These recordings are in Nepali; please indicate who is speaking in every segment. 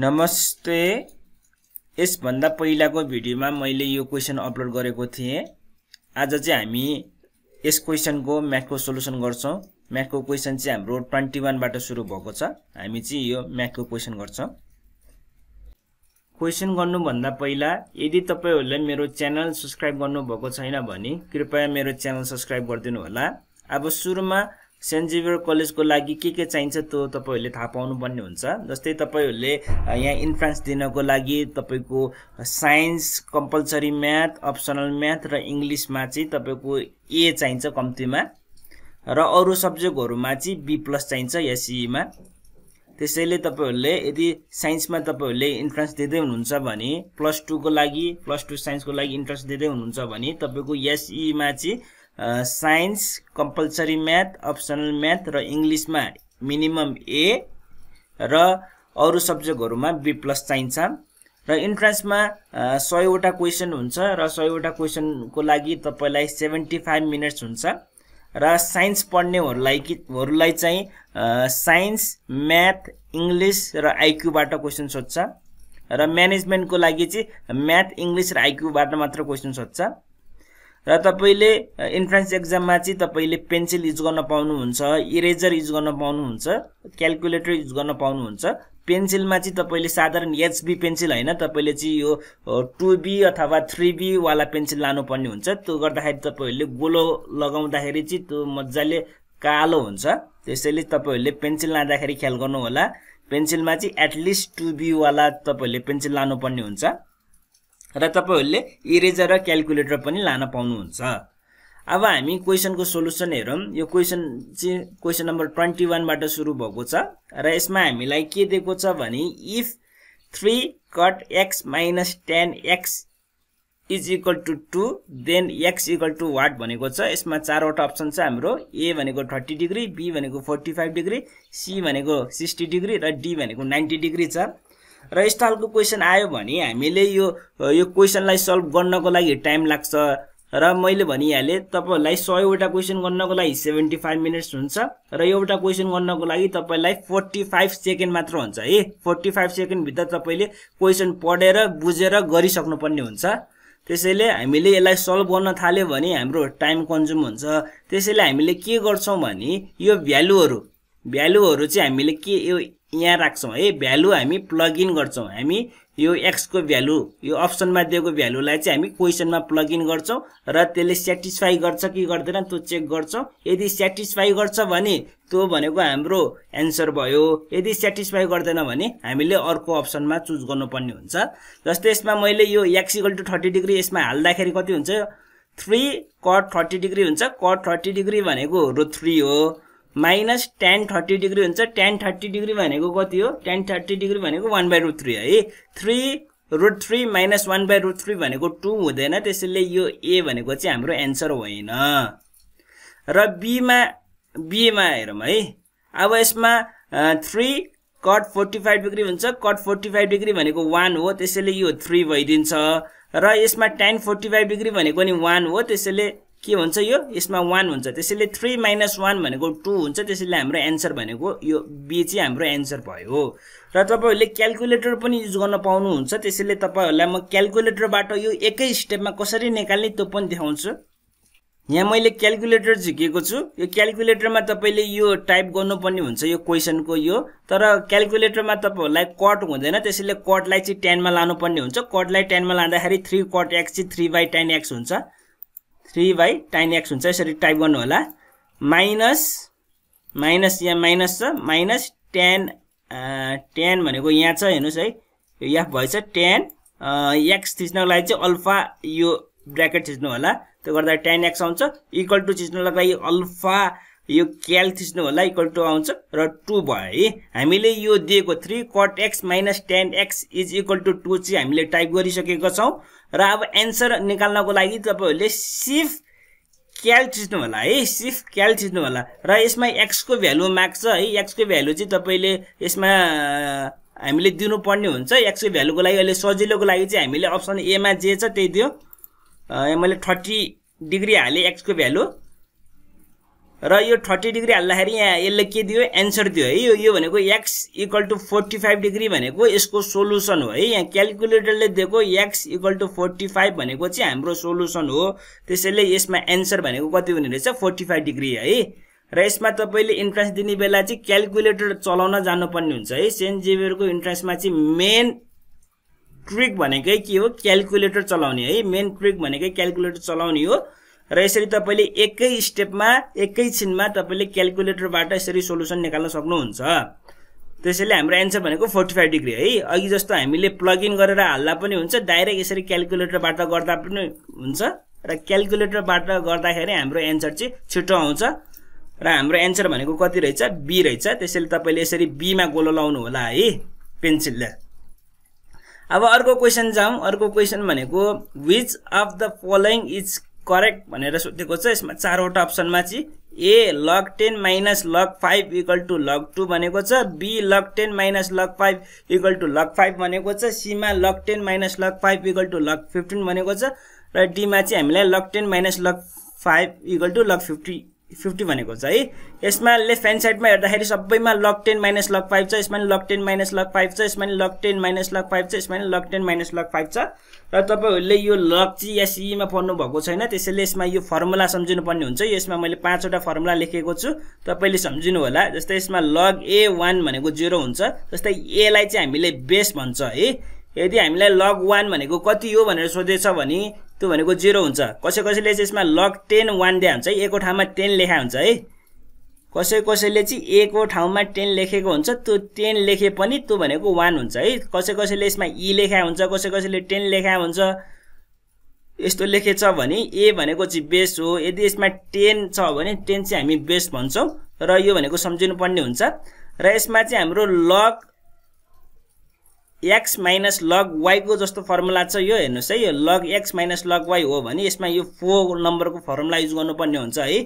Speaker 1: नमस्ते यसभन्दा पहिलाको भिडियोमा मैले यो क्वेसन अपलोड गरेको थिएँ आज चाहिँ हामी यस क्वेसनको म्याथको सोल्युसन गर्छौँ म्याथको क्वेसन चाहिँ हाम्रो ट्वेन्टी वानबाट सुरु भएको छ हामी चाहिँ यो म्याथको क्वेसन गर्छौँ क्वेसन गर्नुभन्दा पहिला यदि तपाईँहरूले मेरो च्यानल सब्सक्राइब गर्नुभएको छैन भने कृपया मेरो च्यानल सब्सक्राइब गरिदिनु होला अब सुरुमा सेन्ट जेभियर कलेजको लागि के के चाहिन्छ त्यो तपाईँहरूले थाहा पाउनुपर्ने हुन्छ जस्तै तपाईँहरूले यहाँ इन्ट्रान्स दिनको लागि तपाईँको science compulsory math optional math र इङ्ग्लिसमा चाहिँ तपाईँको ए चाहिन्छ कम्तीमा र अरू सब्जेक्टहरूमा चाहिँ बी प्लस चाहिन्छ एसइमा त्यसैले तपाईँहरूले यदि साइन्समा तपाईँहरूले इन्ट्रान्स दिँदै हुनुहुन्छ भने प्लस टूको लागि प्लस टू साइन्सको लागि इन्ट्रान्स दिँदै हुनुहुन्छ भने तपाईँको एसइमा चाहिँ science compulsory math optional math र इङ्ग्लिसमा मिनिमम ए र अरू सब्जेक्टहरूमा बी प्लस चाहिन्छ र इन्ट्रान्समा सयवटा क्वेसन हुन्छ र सयवटा क्वेसनको लागि तपाईँलाई सेभेन्टी फाइभ मिनट्स हुन्छ र साइन्स पढ्नेहरूलाई कि चाहिँ साइन्स म्याथ इङ्ग्लिस र आइक्यूबाट क्वेसन सोध्छ र म्यानेजमेन्टको लागि चाहिँ म्याथ इङ्ग्लिस र आइक्यूबाट मात्र क्वेसन सोध्छ र तपाईँले इन्ट्रान्स एक्जाममा चाहिँ तपाईँले पेन्सिल युज गर्न पाउनुहुन्छ इरेजर युज गर्न पाउनुहुन्छ क्यालकुलेटर युज गर्न पाउनुहुन्छ पेन्सिलमा चाहिँ तपाईँले साधारण एचबी पेन्सिल होइन तपाईँले चाहिँ यो टु बी अथवा थ्री बीवाला पेन्सिल लानुपर्ने हुन्छ त्यो गर्दाखेरि तपाईँहरूले गोलो लगाउँदाखेरि चाहिँ त्यो मजाले कालो हुन्छ त्यसैले तपाईँहरूले पेन्सिल लाँदाखेरि ख्याल गर्नुहोला पेन्सिलमा चाहिँ एटलिस्ट टु बीवाला तपाईँहरूले पेन्सिल लानुपर्ने हुन्छ र तपाईँहरूले इरेजर र क्यालकुलेटर पनि लान पाउनुहुन्छ अब हामी क्वेसनको सोल्युसन हेरौँ यो क्वेसन चाहिँ क्वेसन नम्बर ट्वेन्टी वानबाट सुरु भएको छ र यसमा हामीलाई के दिएको छ भने if three cot x minus tan x is equal to two then x equal to what भनेको छ यसमा चारवटा अप्सन छ हाम्रो ए भनेको थर्टी डिग्री बी भनेको फोर्टी फाइभ डिग्री सी भनेको सिक्सटी डिग्री र डी भनेको नाइन्टी डिग्री छ र यस्तो खालको क्वेसन आयो भने हामीले यो यो क्वेसनलाई सल्भ गर्नको लागि टाइम लाग्छ र मैले भनिहालेँ तपाईँहरूलाई सयवटा क्वेसन गर्नको लागि सेभेन्टी फाइभ मिनट्स हुन्छ र एउटा क्वेसन गर्नको लागि तपाईँलाई फोर्टी फाइभ सेकेन्ड मात्र हुन्छ है फोर्टी फाइभ सेकेन्डभित्र तपाईँले क्वेसन पढेर बुझेर गरिसक्नुपर्ने हुन्छ त्यसैले हामीले यसलाई सल्भ गर्न थाल्यो भने हाम्रो टाइम कन्ज्युम हुन्छ त्यसैले हामीले के गर्छौँ भने यो भ्यालुहरू भ्यालुहरू चाहिँ हामीले के यो यहाँ राख्छौँ है भ्यालु हामी प्लग इन गर्छौँ हामी यो एक्सको भ्यालु यो अप्सनमा दिएको भ्यालुलाई चाहिँ हामी क्वेसनमा प्लग इन गर्छौँ र त्यसले सेटिस्फाई गर्छ कि गर्दैन त्यो चेक गर्छौँ यदि सेटिस्फाई गर्छ भने त्यो भनेको हाम्रो एन्सर भयो यदि सेटिस्फाई गर्दैन भने हामीले अर्को अप्सनमा चुज गर्नुपर्ने हुन्छ जस्तै यसमा मैले यो एक्सिकल टु थर्टी डिग्री यसमा हाल्दाखेरि कति हुन्छ थ्री कट थर्टी डिग्री हुन्छ कट थर्टी डिग्री भनेको रु थ्री हो माइनस टेन थर्टी डिग्री हुन्छ टेन थर्टी डिग्री भनेको कति हो टेन थर्टी डिग्री भनेको वान बाई रुट थ्री है three root three minus one by root three भनेको टू हुँदैन त्यसैले यो ए भनेको चाहिँ हाम्रो एन्सर होइन र बीमा बिएमा हेरौँ है अब यसमा three cot forty five degree हुन्छ कट फोर्टी फाइभ डिग्री भनेको वान हो त्यसैले यो थ्री भइदिन्छ र यसमा टेन फोर्टी फाइभ डिग्री भनेको नि वान हो त्यसैले के हुन्छ यो यसमा वान हुन्छ त्यसैले थ्री माइनस वान भनेको टू हुन्छ त्यसैले हाम्रो एन्सर भनेको यो बी चाहिँ हाम्रो एन्सर भयो र तपाईँहरूले क्यालकुलेटर पनि युज गर्न पाउनुहुन्छ त्यसैले तपाईँहरूलाई म क्यालकुलेटरबाट यो एकै स्टेपमा कसरी निकाल्ने त्यो पनि देखाउँछु यहाँ मैले क्यालकुलेटर झिकेको छु यो क्यालकुलेटरमा तपाईँले यो टाइप गर्नुपर्ने हुन्छ यो क्वेसनको यो तर क्यालकुलेटरमा तपाईँहरूलाई कट हुँदैन त्यसैले कटलाई चाहिँ टेनमा लानुपर्ने हुन्छ कटलाई टेनमा लाँदाखेरि थ्री कट एक्स चाहिँ थ्री बाई टेन एक्स हुन्छ थ्री बाई टाइन एक्स हुन्छ यसरी टाइप गर्नु होला माइनस माइनस यहाँ माइनस छ माइनस टेन टेन भनेको यहाँ छ हेर्नुहोस् है यो एफ भएछ टेन एक्स थिच्नको लागि चाहिँ अल्फा यो ब्राकेट थिच्नु होला त्यो गर्दा टेन एक्स आउँछ इक्वल टु थिच्नको लागि अल्फा यो क्याल थिच्नु होला इक्वल टु आउँछ र टु भयो है हामीले यो दिएको three cot x minus tan x is equal to two चाहिँ हामीले टाइप गरिसकेका छौँ र अब एन्सर निकाल्नको लागि तपाईँहरूले सिफ क्याल थिच्नु होला है सिफ क्याल थिच्नु होला र यसमा एक्सको भ्यालु माग्छ है एक्सको भ्यालु चाहिँ तपाईँले यसमा हामीले दिनुपर्ने हुन्छ एक्सको भ्यालुको लागि अहिले सजिलोको लागि चाहिँ हामीले अप्सन एमा जे छ त्यही दियो मैले थर्टी डिग्री हालेँ एक्सको भ्यालु र यो थर्टी डिग्री हाल्दाखेरि यहाँ यसले के दियो एन्सर दियो है यो भनेको x equal to forty five degree भनेको यसको सोल्युसन हो है यहाँ क्यालकुलेटरले दिएको x equal to forty five भनेको चाहिँ हाम्रो सोल्युसन हो त्यसैले यसमा एन्सर भनेको कति हुने रहेछ फोर्टी फाइभ डिग्री है र यसमा तपाईँले इन्ट्रान्स दिने बेला चाहिँ क्यालकुलेटर चलाउन जानुपर्ने हुन्छ है सेन्ट जेभियरको इन्ट्रान्समा चाहिँ मेन ट्रिक भनेकै के हो क्यालकुलेटर चलाउने है मेन ट्रिक भनेकै क्यालकुलेटर चलाउने हो र यसरी तपाईँले एकै स्टेपमा एकैछिनमा तपाईँले क्यालकुलेटरबाट यसरी सोल्युसन निकाल्न सक्नुहुन्छ त्यसैले हाम्रो एन्सर भनेको फोर्टी फाइभ डिग्री है अघि जस्तो हामीले प्लग इन गरेर हाल्दा पनि हुन्छ डाइरेक्ट यसरी क्यालकुलेटरबाट गर्दा पनि हुन्छ र क्यालकुलेटरबाट गर्दाखेरि हाम्रो एन्सर चाहिँ छिटो आउँछ र हाम्रो एन्सर भनेको कति रहेछ बी रहेछ त्यसैले तपाईँले यसरी बीमा गोलो लाउनु होला है पेन्सिलले अब अर्को क्वेसन जाउँ अर्को क्वेसन भनेको which of the following is correct भनेर सोधेको छ यसमा चारवटा अप्सनमा चाहिँ A log ten minus log five equal to log two भनेको छ B log ten minus log five equal to log five भनेको छ सीमा log ten minus log five equal to log fifteen भनेको छ र डीमा चाहिँ हामीलाई log ten minus log five equal to log fifty fifty भनेको छ है यसमा लेफ्ट ह्यान्ड साइडमा हेर्दाखेरि सबैमा log ten minus log five छ यसमा नि log ten minus log five छ यसमा log ten minus log five छ यसमा नि log ten minus log five छ र तपाईँहरूले यो लक चाहिँ या सिईमा पढ्नु भएको छैन त्यसैले यसमा यो फर्मुला सम्झिनुपर्ने हुन्छ यसमा मैले पाँचवटा फर्मुला लेखेको छु तपाईँले सम्झिनु होला जस्तै यसमा लग ए वान भनेको जिरो हुन्छ जस्तै एलाई चाहिँ हामीले बेस भन्छ है यदि हामीलाई लग वान भनेको कति हो भनेर सोधेछ भने त्यो भनेको जिरो हुन्छ कसै कसैले चाहिँ यसमा लग टेन वान दिया हुन्छ है एकको ठाउँमा टेन लेखा हुन्छ है कसै कसैले चाहिँ को ठाउँमा टेन लेखेको हुन्छ त्यो टेन लेखे पनि त्यो भनेको वान हुन्छ है कसै कसैले यसमा इ e लेखा हुन्छ कसै कसैले टेन लेखा हुन्छ यस्तो लेखेछ भने ए भनेको चाहिँ बेस हो यदि यसमा टेन छ भने टेन चाहिँ हामी बेस भन्छौँ र यो भनेको सम्झिनुपर्ने हुन्छ र यसमा चाहिँ हाम्रो लग एक्स माइनस लग वाईको जस्तो फर्मुला छ यो हेर्नुहोस् है यो log x minus log y हो भने यसमा यो फोर नम्बरको फर्मुला युज गर्नुपर्ने हुन्छ है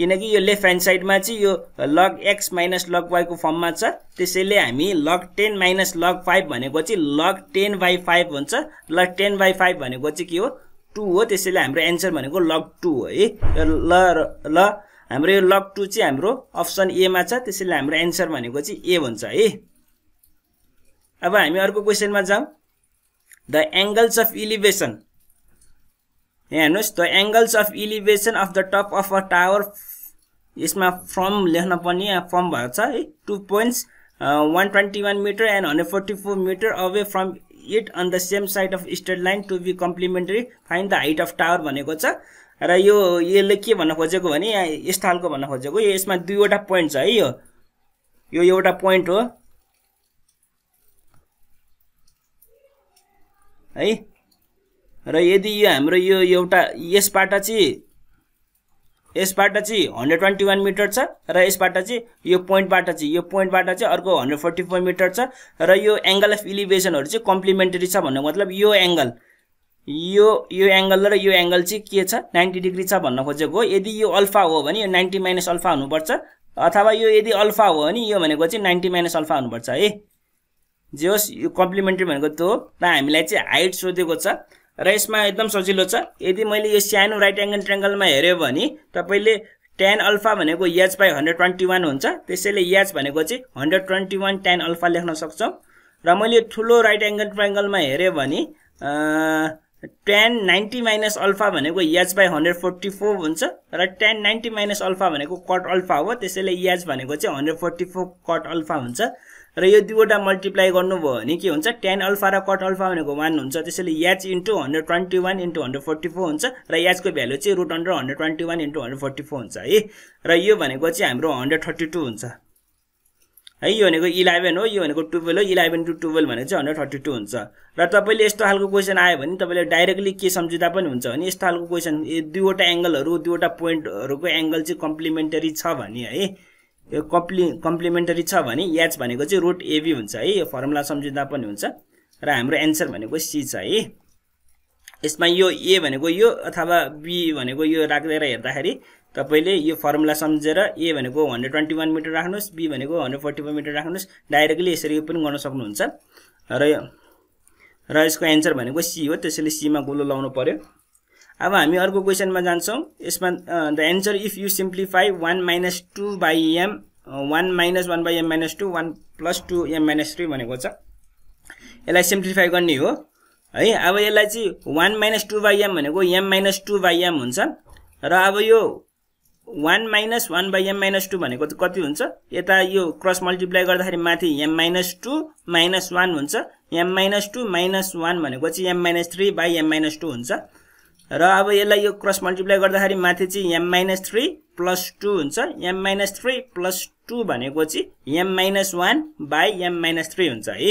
Speaker 1: किनकि यो लेफ्ट ह्यान्ड साइडमा चाहिँ यो लग एक्स माइनस लग वाईको फर्ममा छ त्यसैले हामी log ten minus log five भनेको चाहिँ लग टेन बाई फाइभ हुन्छ लग टेन बाई फाइभ भनेको चाहिँ के हो टू हो त्यसैले हाम्रो एन्सर भनेको लग टू हो है ल ल हाम्रो यो लग टू चाहिँ हाम्रो अप्सन एमा छ त्यसैले हाम्रो एन्सर भनेको चाहिँ ए हुन्छ है अब हामी अर्को क्वेसनमा जाउँ द एङ्गल्स अफ इलिभेसन यहाँ हेर्नुहोस् the angles of elevation of the top of a tower यसमा फर्म लेख्न पनि यहाँ फर्म भएको छ है two points one twenty one metre and hundred forty four metre away from it on the same side of straight line to be complementary find the height of tower भनेको छ र यो यसले के भन्न खोजेको भने यहाँ यस्तो खालको भन्न खोजेको यो यसमा दुईवटा पोइन्ट छ है यो यो एउटा पोइन्ट हो है र यदि यो हाम्रो यो एउटा यसबाट चाहिँ यसबाट चाहिँ हन्ड्रेड ट्वेन्टी वान मिटर छ र यसबाट चाहिँ यो पोइन्टबाट चाहिँ यो पोइन्टबाट चाहिँ अर्को हन्ड्रेड फोर्टी फोर मिटर छ र यो एङ्गल अफ इलिभेसनहरू चाहिँ कम्प्लिमेन्टरी छ भन्नुको मतलब यो एङ्गल यो यो एङ्गल र यो एङ्गल चाहिँ के छ नाइन्टी डिग्री छ भन्न खोजेको हो यदि यो अल्फा हो भने यो नाइन्टी माइनस अल्फा हुनुपर्छ अथवा यो यदि अल्फा हो भने यो भनेको चाहिँ नाइन्टी माइनस अल्फा हुनुपर्छ है जे होस् यो कम्प्लिमेन्ट्री भनेको त्यो हो र हामीलाई चाहिँ हाइट सोधेको छ र यसमा एकदम सजिलो छ यदि मैले यो सानो राइट एङ्गल ट्रेङ्गलमा हेऱ्यो भने तपाईँले टेन अल्फा भनेको याच बाई हन्ड्रेड ट्वेन्टी वान हुन्छ त्यसैले याच भनेको चाहिँ hundred twenty one tan alpha लेख्न सक्छौँ र मैले यो ठुलो राइट एङ्गल ट्रेङ्गलमा हेऱ्यो भने टेन नाइन्टी माइनस अल्फा भनेको याच बाई हन्ड्रेड फोर्टी फोर हुन्छ र टेन नाइन्टी माइनस अल्फा भनेको कट अल्फा हो त्यसैले याच भनेको चाहिँ hundred forty four cot alpha हुन्छ र यो दुईवटा मल्टिप्लाई गर्नुभयो भने के हुन्छ टेन अल्फा र कट अल्फा भनेको वान हुन्छ त्यसैले h into hundred twenty one into hundred forty four हुन्छ र याचको भ्यालु चाहिँ root under hundred twenty one into hundred forty four हुन्छ है र यो भनेको चाहिँ हाम्रो हन्ड्रेड थर्टी टू हुन्छ है यो भनेको इलेभेन हो यो भनेको टुवेल्भ हो इलेभेन टु टुवेल्भ भनेको चाहिँ हन्ड्रेड थर्टी टू हुन्छ र तपाईँले यस्तो खालको क्वेसन आयो भने तपाईँले डाइरेक्टली के सम्झिँदा पनि हुन्छ भने यस्तो खालको क्वेसन दुईवटा एङ्गलहरू दुईवटा पोइन्टहरूको एङ्गल चाहिँ कम्प्लिमेन्टरी छ भने है यो कम्प्लि कम्प्लिमेन्टरी छ भने एच भनेको चाहिँ रुट एबी हुन्छ है यो फर्मुला सम्झिँदा पनि हुन्छ र हाम्रो एन्सर भनेको सी छ है यसमा यो ए भनेको यो अथवा बी भनेको यो राखेर हेर्दाखेरि तपाईँले यो फर्मुला सम्झेर ए भनेको हन्ड्रेड ट्वेन्टी वान मिटर राख्नुहोस् बी भनेको हन्ड्रेड फोर्टी फोर मिटर राख्नुहोस् डाइरेक्टली यसरी पनि गर्न सक्नुहुन्छ र र यसको एन्सर भनेको सी हो त्यसैले सीमा गोलो लाउनु पऱ्यो अब हामी अर्को क्वेसनमा जान्छौँ यसमा the answer if you simplify one minus two by m one minus one by am minus two one plus two m minus three भनेको छ यसलाई सिम्प्लिफाई गर्ने हो है अब यसलाई चाहिँ one minus two by m भनेको m minus two by m हुन्छ र अब यो one minus one by am minus two भनेको कति हुन्छ यता यो क्रस मल्टिप्लाई गर्दाखेरि माथि m minus two minus one हुन्छ am minus two minus one भनेको चाहिँ am minus three by am minus two हुन्छ र अब यसलाई यो क्रस मल्टिप्लाई गर्दाखेरि माथि चाहिँ am minus three plus two हुन्छ am minus three plus two भनेको चाहिँ am minus one by am minus three हुन्छ है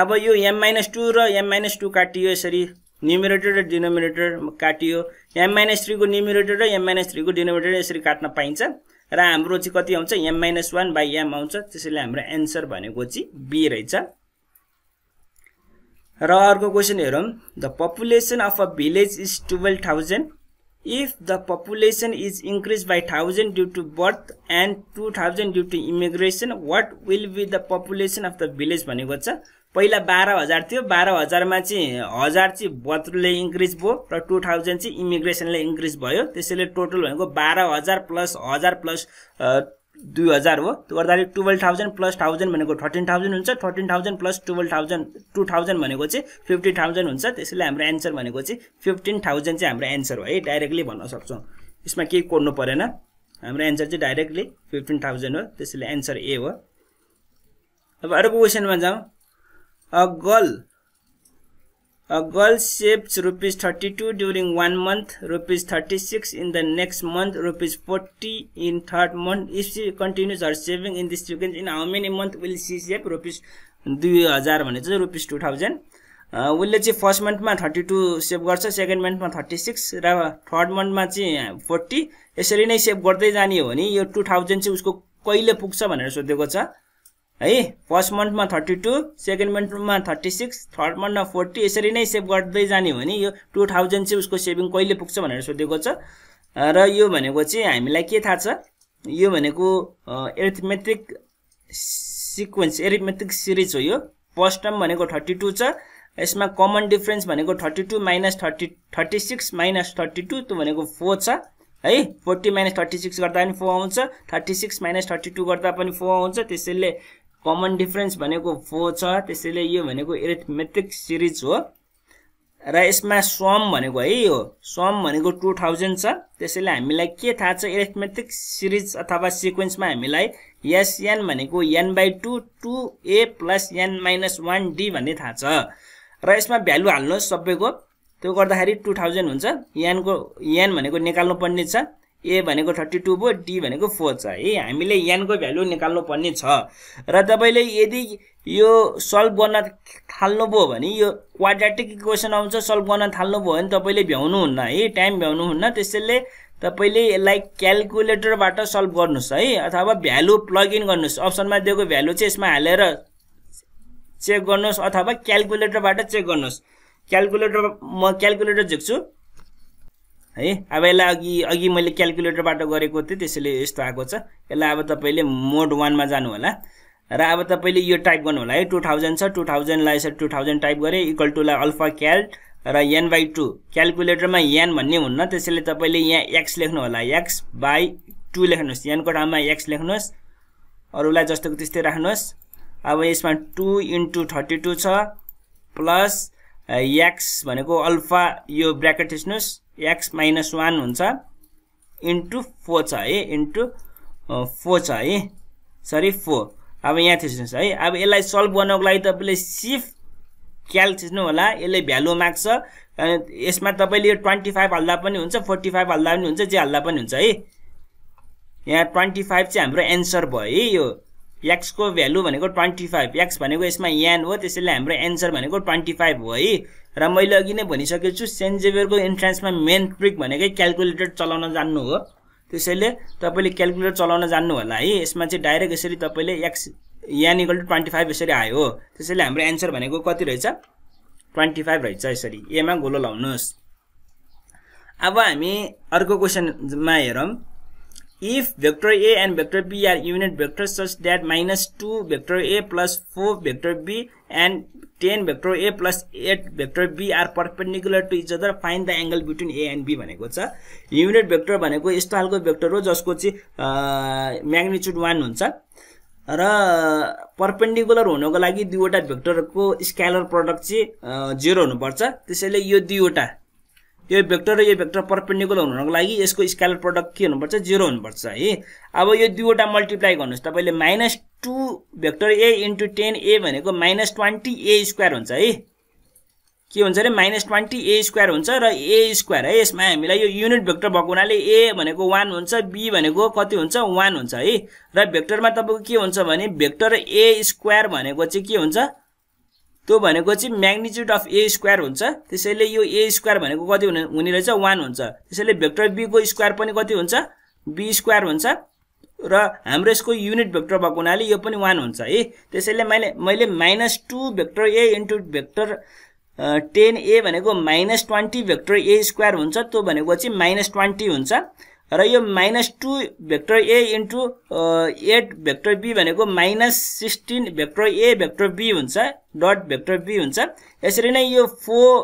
Speaker 1: अब यो एम माइनस टू र एम माइनस टू काटियो यसरी न्युमिरेटर र डिनोमिनेटर काटियो एम माइनस थ्रीको न्युमिरेटर र एम माइनस थ्रीको डिनोमिनेटर यसरी काट्न पाइन्छ र हाम्रो चाहिँ कति आउँछ M minus one by M आउँछ त्यसैले हाम्रो एन्सर भनेको चाहिँ बी रहेछ र अर्को क्वेसन हेरौँ the population of a village is twelve thousand if the population is increase by thousand due to birth and two thousand due to immigration what will be the population of the village भनेको छ पहिला बाह्र हजार थियो बाह्र हजारमा चाहिँ हजार चाहिँ बर्थले इन्क्रिज भयो र टु थाउजन्ड चाहिँ इमिग्रेसनले इन्क्रिज भयो त्यसैले टोटल भनेको बाह्र हजार प्लस हजार प्लस दुई हजार हो त्यो गर्दाखेरि टुवेल्भ थाउजन्ड प्लस थाउजन्ड भनेको थर्टिन थाउजन्ड हुन्छ thirteen thousand plus twelve thousand two thousand भनेको चाहिँ फिफ्टी थाउजन्ड हुन्छ त्यसैले हाम्रो एन्सर भनेको चाहिँ फिफ्टिन थाउजन्ड चाहिँ हाम्रो एन्सर हो है डाइरेक्टली भन्न सक्छौँ यसमा केही कोर्नु परेन हाम्रो एन्सर चाहिँ डाइरेक्टली फिफ्टिन थाउजन्ड हो त्यसैले एन्सर ए हो अब अर्को क्वेसनमा जाउँ a girl A girl saves rupees one during one month, rupees in in the next month, rupees in in third month. If she continues her saving in this sequence, in how many month will she save rupees हजार भने चाहिँ रुपिस टू थाउजन्ड उसले चाहिँ फर्स्ट मन्थमा थर्टी टू सेभ गर्छ सेकेन्ड मन्थमा थर्टी सिक्स र थर्ड मन्थमा चाहिँ फोर्टी यसरी नै सेभ गर्दै जाने हो भने यो टु थाउजन्ड चाहिँ उसको कहिले पुग्छ भनेर सोधेको छ है फर्स्ट मन्थमा थर्टी टू सेकेन्ड मन्थमा थर्टी सिक्स थर्ड मन्थमा फोर्टी यसरी नै सेभ गर्दै जाने हो भने यो टु थाउजन्ड चाहिँ उसको सेभिङ कहिले पुग्छ भनेर सोधेको छ र यो भनेको चाहिँ हामीलाई के थाहा छ यो भनेको एरिथमेट्रिक सिक्वेन्स एरिथमेट्रिक सिरिज हो यो फर्स्ट टर्म भनेको थर्टी टू छ यसमा कमन डिफ्रेन्स भनेको thirty two minus thirty thirty six minus thirty two त्यो भनेको फोर छ है फोर्टी माइनस थर्टी सिक्स गर्दा पनि फोर आउँछ thirty six minus thirty two गर्दा पनि फोर आउँछ त्यसैले कमन डिफरेन्स भनेको फोर छ त्यसैले यो भनेको एरेथमेटिक सिरिज हो र यसमा सम भनेको है यो सम भनेको टु थाउजन्ड छ त्यसैले हामीलाई के थाहा छ एरिथमेटिक सिरिज अथवा सिक्वेन्समा हामीलाई एसएन भनेको N by two to A plus N minus one D भन्ने थाहा छ र यसमा भ्यालु हाल्नुहोस् सबैको त्यो गर्दाखेरि टु थाउजन्ड हुन्छ एनको एन भनेको निकाल्नु पर्ने छ ए भनेको थर्टी टू भयो डी भनेको फोर छ है हामीले यानको भ्यालु निकाल्नु पर्ने छ र तपाईँले यदि यो सल्भ गर्न थाल्नुभयो भने यो क्वाड्राटिक इक्वेसन आउँछ सल्भ गर्न थाल्नुभयो भने तपाईँले भ्याउनुहुन्न है टाइम भ्याउनुहुन्न त्यसैले तपाईँले यसलाई क्यालकुलेटरबाट सल्भ गर्नुहोस् है अथवा भ्यालु प्लग इन गर्नुहोस् अप्सनमा दिएको भ्यालु चाहिँ यसमा हालेर चेक गर्नुहोस् अथवा क्यालकुलेटरबाट चेक गर्नुहोस् क्यालकुलेटर म क्यालकुलेटर झिक्छु है अब यसलाई अघि अघि मैले क्यालकुलेटरबाट गरेको थिएँ त्यसैले यस्तो आएको छ यसलाई अब तपाईँले मोड वानमा जानु होला र अब तपाईँले यो टाइप गर्नु होला है टु थाउजन्ड छ टु थाउजन्डलाई यसरी टु थाउजन्ड टाइप गरेँ इक्वल टुलाई अल्फा क्याल र एन बाई टू क्यालकुलेटरमा एन भन्ने हुन्न त्यसैले तपाईँले यहाँ एक्स लेख्नु होला एक्स बाई टू लेख्नुहोस् एनको ठाउँमा एक्स लेख्नुहोस् अरूलाई जस्तोको त्यस्तै राख्नुहोस् अब यसमा टु इन्टु थर्टी टू छ प्लस एक्स भनेको अल्फा यो ब्राकेट थिच्नुहोस् एक्स माइनस वान हुन्छ इन्टु फोर छ है इन्टु फोर छ है सरी फोर अब यहाँ थिच्नुहोस् है अब यसलाई सल्भ गर्नको लागि तपाईँले सिफ क्याल थिच्नु होला यसले भ्यालु माग्छ यसमा तपाईँले यो ट्वेन्टी फाइभ हाल्दा पनि हुन्छ फोर्टी फाइभ हाल्दा पनि हुन्छ जे हाल्दा पनि हुन्छ है यहाँ ट्वेन्टी फाइभ चाहिँ हाम्रो एन्सर भयो है यो एक्सको भ्यालु भनेको ट्वेन्टी फाइभ एक्स भनेको यसमा यान हो त्यसैले हाम्रो एन्सर भनेको ट्वेन्टी फाइभ हो है र मैले अघि नै भनिसकेको छु सेन्ट जेभियरको इन्ट्रान्समा मेन ट्रिक भनेकै क्यालकुलेटर चलाउन जान्नु हो त्यसैले तपाईँले क्यालकुलेटर चलाउन जान्नु होला है यसमा चाहिँ डाइरेक्ट यसरी तपाईँले X equal to twenty five यसरी आयो हो त्यसैले हाम्रो एन्सर भनेको कति रहेछ ट्वेन्टी फाइभ रहेछ यसरी एमा गोलो लाउनुहोस् अब हामी अर्को क्वेसनमा हेरौँ If vector A and vector B are unit vectors such that minus 2 vector A plus 4 vector B and 10 vector A plus 8 vector B are perpendicular to each other, find the angle between A and B भनेको छ युनिट भेक्टर भनेको यस्तो खालको भेक्टर हो जसको चाहिँ म्याग्निच्युड वान हुन्छ र पर्पेन्डिकुलर हुनको लागि दुईवटा भेक्टरको स्क्यालर प्रडक्ट चाहिँ जेरो हुनुपर्छ त्यसैले यो दुईवटा यो भेक्टर र यो भेक्टर पर्पेन्डिकुलर हुनको लागि यसको स्कालर प्रडक्ट के हुनुपर्छ जिरो हुनुपर्छ है अब यो दुईवटा मल्टिप्लाई गर्नुहोस् तपाईँले minus two vector A into ten A भनेको माइनस ट्वेन्टी ए स्क्वायर हुन्छ है के हुन्छ अरे माइनस ट्वेन्टी ए स्क्वायर हुन्छ र ए स्क्वायर है यसमा हामीलाई यो युनिट भेक्टर भएको हुनाले ए भनेको वान हुन्छ बी भनेको कति हुन्छ वान हुन्छ है र भेक्टरमा तपाईँको के हुन्छ भने भेक्टर ए स्क्वायर भनेको चाहिँ के हुन्छ त्यो भनेको चाहिँ म्याग्निच्युड अफ ए स्क्वायर हुन्छ त्यसैले यो ए स्क्वायर भनेको कति हुने हुने रहेछ वान हुन्छ त्यसैले भेक्टर बीको स्क्वायर पनि कति हुन्छ बी स्क्वायर हुन्छ र हाम्रो यसको युनिट भेक्टर भएको हुनाले यो पनि वान हुन्छ है त्यसैले मैले मैले minus two vector A into vector ten A भनेको minus twenty vector A square हुन्छ त्यो भनेको चाहिँ माइनस ट्वेन्टी हुन्छ र यो minus two vector A into eight vector B भनेको minus sixteen vector A vector B हुन्छ डट भेक्टर बी हुन्छ यसरी नै यो four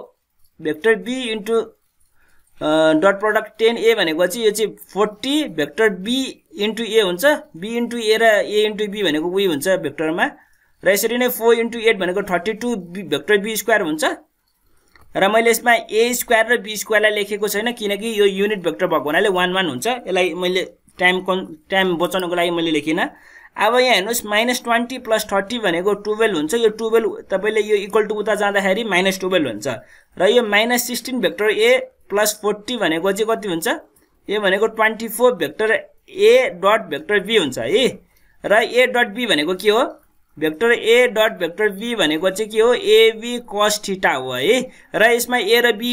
Speaker 1: vector B into dot product ten A भनेको चाहिँ यो चाहिँ forty vector B into A हुन्छ बी इन्टु ए र ए इन्टु बी भनेको उयो हुन्छ भेक्टरमा र यसरी नै फोर इन्टु एट भनेको thirty two vector B square हुन्छ र मैले यसमा ए स्क्वायर र बी स्क्वायरलाई लेखेको छैन किनकि यो युनिट भेक्टर भएको हुनाले वान वान हुन्छ यसलाई मैले टाइम कन् टाइम बचाउनुको लागि मैले लेखिनँ अब यहाँ हेर्नुहोस् माइनस ट्वेन्टी प्लस थर्टी भनेको टुवेल्भ हुन्छ यो टुवेल्भ तपाईँले यो इक्वल टु उता जाँदाखेरि माइनस टुवेल्भ हुन्छ र यो minus sixteen vector A plus forty भनेको चाहिँ कति हुन्छ यो भनेको twenty four vector A dot vector B हुन्छ है र ए डट बी भनेको के हो vector A dot vector B भनेको चाहिँ के हो एबी कस हो है र यसमा ए र बी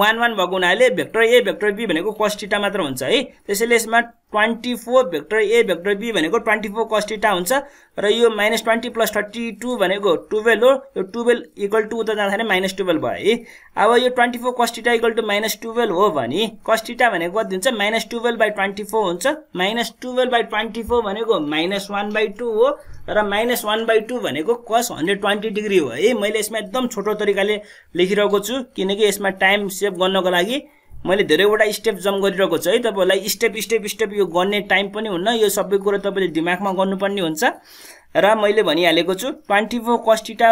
Speaker 1: वान वान भएको हुनाले भेक्टर ए भेक्टर बी भनेको कस ठिटा मात्र हुन्छ है त्यसैले यसमा twenty four vector A vector B भनेको ट्वेन्टी फोर कस्टिटा हुन्छ र यो minus twenty plus thirty two भनेको टुवेल्भ हो यो टुवेल्भ इक्वल टू उता जाँदाखेरि माइनस टुवेल्भ भयो है अब यो twenty four cos theta equal to minus twelve हो भने कस्टिटा भनेको कति हुन्छ minus twelve by twenty four हुन्छ minus twelve by twenty four भनेको माइनस वान बाई टू हो र माइनस वान बाई टू भनेको कस हन्ड्रेड ट्वेन्टी डिग्री हो है मैले यसमा एकदम छोटो तरिकाले लेखिरहेको छु किनकि यसमा टाइम सेभ गर्नको लागि मैले धेरैवटा स्टेप जम्प गरिरहेको छु है तपाईँहरूलाई स्टेप स्टेप स्टेप यो गर्ने टाइम पनि हुन्न यो सबै कुरो तपाईँले दिमागमा गर्नुपर्ने हुन्छ र मैले भनिहालेको छु ट्वेन्टी फोर कस्टिटा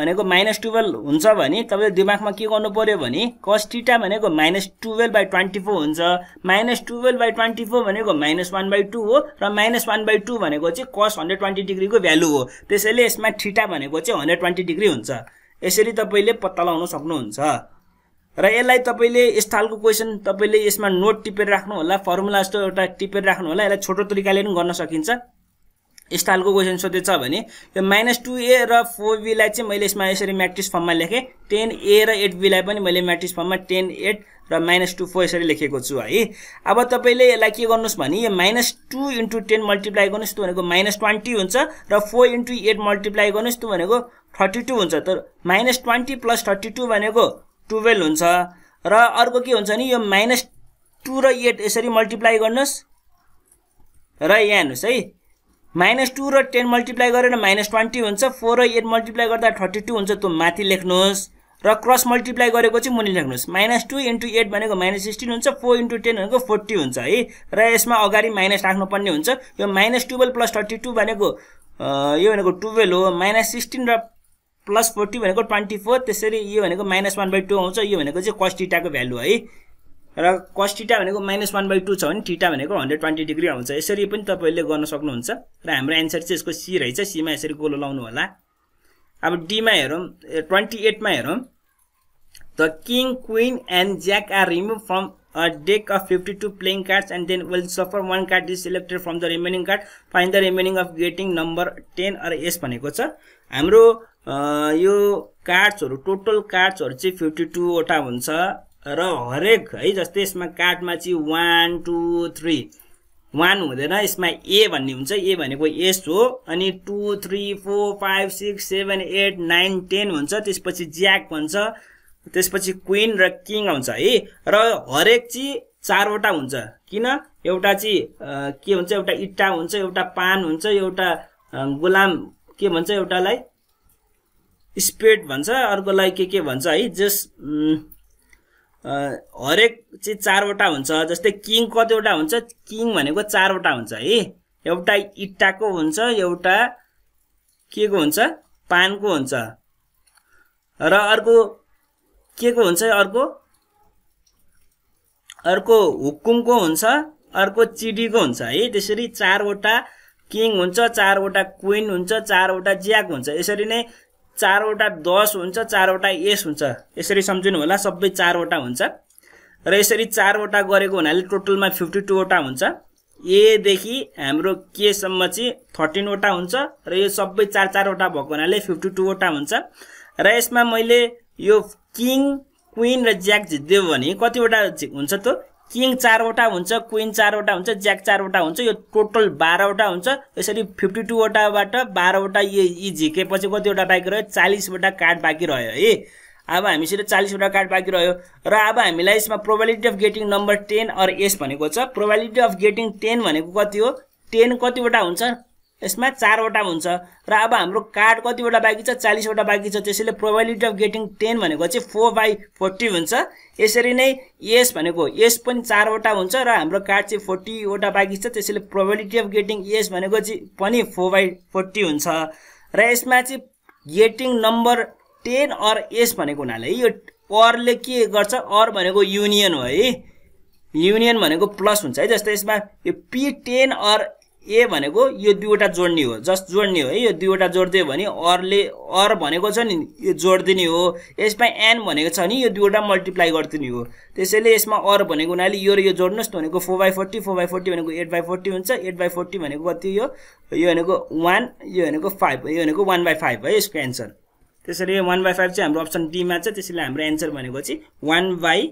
Speaker 1: भनेको माइनस टुवेल्भ हुन्छ भने तपाईँले दिमागमा के गर्नु पऱ्यो भने कस्टिटा भनेको minus twelve by twenty four हुन्छ minus twelve by twenty four भनेको माइनस वान बाई टू हो र माइनस वान बाई टू भनेको चाहिँ कस हन्ड्रेड ट्वेन्टी डिग्रीको भ्यालु हो त्यसैले यसमा ठिटा भनेको चाहिँ हन्ड्रेड ट्वेन्टी डिग्री हुन्छ यसरी तपाईँले पत्ता लगाउन सक्नुहुन्छ र यसलाई तपाईँले यस खालको क्वेसन तपाईँले यसमा नोट टिपेर राख्नु होला फर्मुला जस्तो एउटा टिपेर राख्नु होला यसलाई छोटो तरिकाले पनि गर्न सकिन्छ यस खालको क्वेसन सोधेछ भने यो माइनस टू ए र फोर बीलाई चाहिँ मैले यसमा यसरी म्याट्रिक्स फर्ममा लेखेँ टेन ए र एट बीलाई पनि मैले म्याट्रिक्स फर्ममा टेन एट र माइनस टू फोर यसरी लेखेको छु है अब तपाईँले यसलाई के गर्नुहोस् भने यो minus two into ten multiply गर्नुहोस् त्यो भनेको माइनस ट्वेन्टी हुन्छ र फोर इन्टु एट मल्टिप्लाई गर्नुहोस् त्यो भनेको थर्टी टू हुन्छ तर minus twenty plus thirty two भनेको टुवेल्भ हुन्छ र अर्को के हुन्छ भने यो माइनस टू र एट यसरी मल्टिप्लाई गर्नुहोस् र यहाँ हेर्नुहोस् है माइनस टू र टेन मल्टिप्लाई गरेर माइनस ट्वेन्टी हुन्छ फोर र एट मल्टिप्लाई गर्दा थर्टी टू हुन्छ त्यो माथि लेख्नुहोस् र क्रस मल्टिप्लाई गरेको चाहिँ मुनि लेख्नुहोस् माइनस टू इन्टु एट भनेको माइनस सिक्सटिन हुन्छ फोर इन्टु टेन भनेको फोर्टी हुन्छ है र यसमा अगाडि माइनस राख्नुपर्ने हुन्छ यो minus twelve plus thirty two भनेको यो भनेको टुवेल्भ हो माइनस सिक्सटिन र प्लस फोर्टी भनेको ट्वेन्टी फोर त्यसरी यो भनेको माइनस वान बाई टू आउँछ यो भनेको चाहिँ कस्टिटाको भ्यालु है र कस्टिटा भनेको माइनस वान बाई टू छ भने टिटा भनेको हन्ड्रेड ट्वेन्टी डिग्री आउँछ यसरी पनि तपाईँले गर्न सक्नुहुन्छ र हाम्रो एन्सर चाहिँ यसको सी रहेछ सीमा यसरी गोलो लाउनु होला अब डीमा हेरौँ ट्वेन्टी एटमा हेरौँ the king queen and jack are remove from a deck of fifty two playing cards and then will suffer one card is selected from the remaining card find the remaining of getting number ten or ace भनेको छ हाम्रो यो कार्ड्सहरू टोटल कार्ड्सहरू चाहिँ फिफ्टी टूवटा हुन्छ र हरेक है जस्तै यसमा कार्डमा चाहिँ वान टू थ्री वान हुँदैन यसमा ए भन्ने हुन्छ ए भनेको एस हो अनि two three four five six seven eight nine ten हुन्छ त्यसपछि ज्याक भन्छ त्यसपछि क्विन र किङ आउँछ है र हरेक चाहिँ चारवटा हुन्छ किन एउटा चाहिँ के भन्छ एउटा इट्टा हुन्छ एउटा पान हुन्छ एउटा गुलाम के भन्छ एउटालाई स्पेड भन्छ अर्कोलाई के के भन्छ है जस हरेक चाहिँ चारवटा हुन्छ जस्तै किङ कतिवटा हुन्छ किङ भनेको चारवटा हुन्छ है एउटा इट्टाको हुन्छ एउटा के को हुन्छ पानको हुन्छ र अर्को के को हुन्छ अर्को अर्को हुक्कुमको हुन्छ अर्को चिडीको हुन्छ है त्यसरी चारवटा किङ हुन्छ चारवटा क्विन हुन्छ चारवटा ज्याक हुन्छ यसरी नै चारवटा दस हुन्छ चारवटा एस हुन्छ यसरी सम्झिनु होला सबै चारवटा हुन्छ र यसरी चारवटा गरेको हुनाले टोटलमा फिफ्टी टूवटा हुन्छ एदेखि हाम्रो केसम्म चाहिँ थर्टिनवटा हुन्छ र यो सबै चार चारवटा भएको हुनाले फिफ्टी टूवटा हुन्छ र यसमा मैले यो किङ क्विन र ज्याक जित्दियो भने कतिवटा हुन्छ त किङ चारवटा हुन्छ क्विन चारवटा हुन्छ ज्याक चारवटा हुन्छ यो टोटल बाह्रवटा हुन्छ यसरी फिफ्टी टूवटाबाट बाह्रवटा यी झिकेपछि कतिवटा बाँकी रह्यो चालिसवटा कार्ड बाँकी रह्यो है अब हामीसित चालिसवटा कार्ड बाँकी रह्यो र अब हामीलाई यसमा probability of getting number ten or ace भनेको छ प्रोभाबिलिटी अफ गेटिङ टेन भनेको कति हो टेन कतिवटा हुन्छ यसमा चारवटा हुन्छ र अब हाम्रो कार्ड कतिवटा बाँकी छ चालिसवटा बाँकी छ त्यसैले प्रोबेबिलिटी अफ गेटिङ टेन भनेको चाहिँ फोर बाई फोर्टी हुन्छ यसरी नै यस भनेको यस पनि चारवटा हुन्छ र हाम्रो कार्ड चाहिँ फोर्टीवटा बाँकी छ त्यसैले प्रोबेबिलिटी अफ गेटिङ यस भनेको चाहिँ पनि फोर बाई फोर्टी हुन्छ र यसमा चाहिँ getting number ten or ace भनेको हुनाले यो अरले के गर्छ अर भनेको युनियन हो है युनियन भनेको प्लस हुन्छ है जस्तै यसमा यो पी टेन अर ए भनेको यो दुईवटा जोड्ने हो जस्ट जोड्ने हो है यो दुईवटा जोडिदियो भने अरले अर भनेको छ नि यो जोडिदिने हो यसमा एन भनेको छ नि यो दुईवटा मल्टिप्लाई गरिदिने हो त्यसैले यसमा अर भनेको हुनाले यो र यो जोड्नुहोस् न भनेको four by forty four by forty भनेको एट बाई फोर्टी हुन्छ एट बाई फोर्टी भनेको कति यो यो भनेको वान यो भनेको फाइभ यो भनेको वान बाई फाइभ है यसको एन्सर त्यसैले वान बाई फाइभ चाहिँ हाम्रो अप्सन डीमा छ त्यसैले हाम्रो एन्सर भनेको चाहिँ वान बाई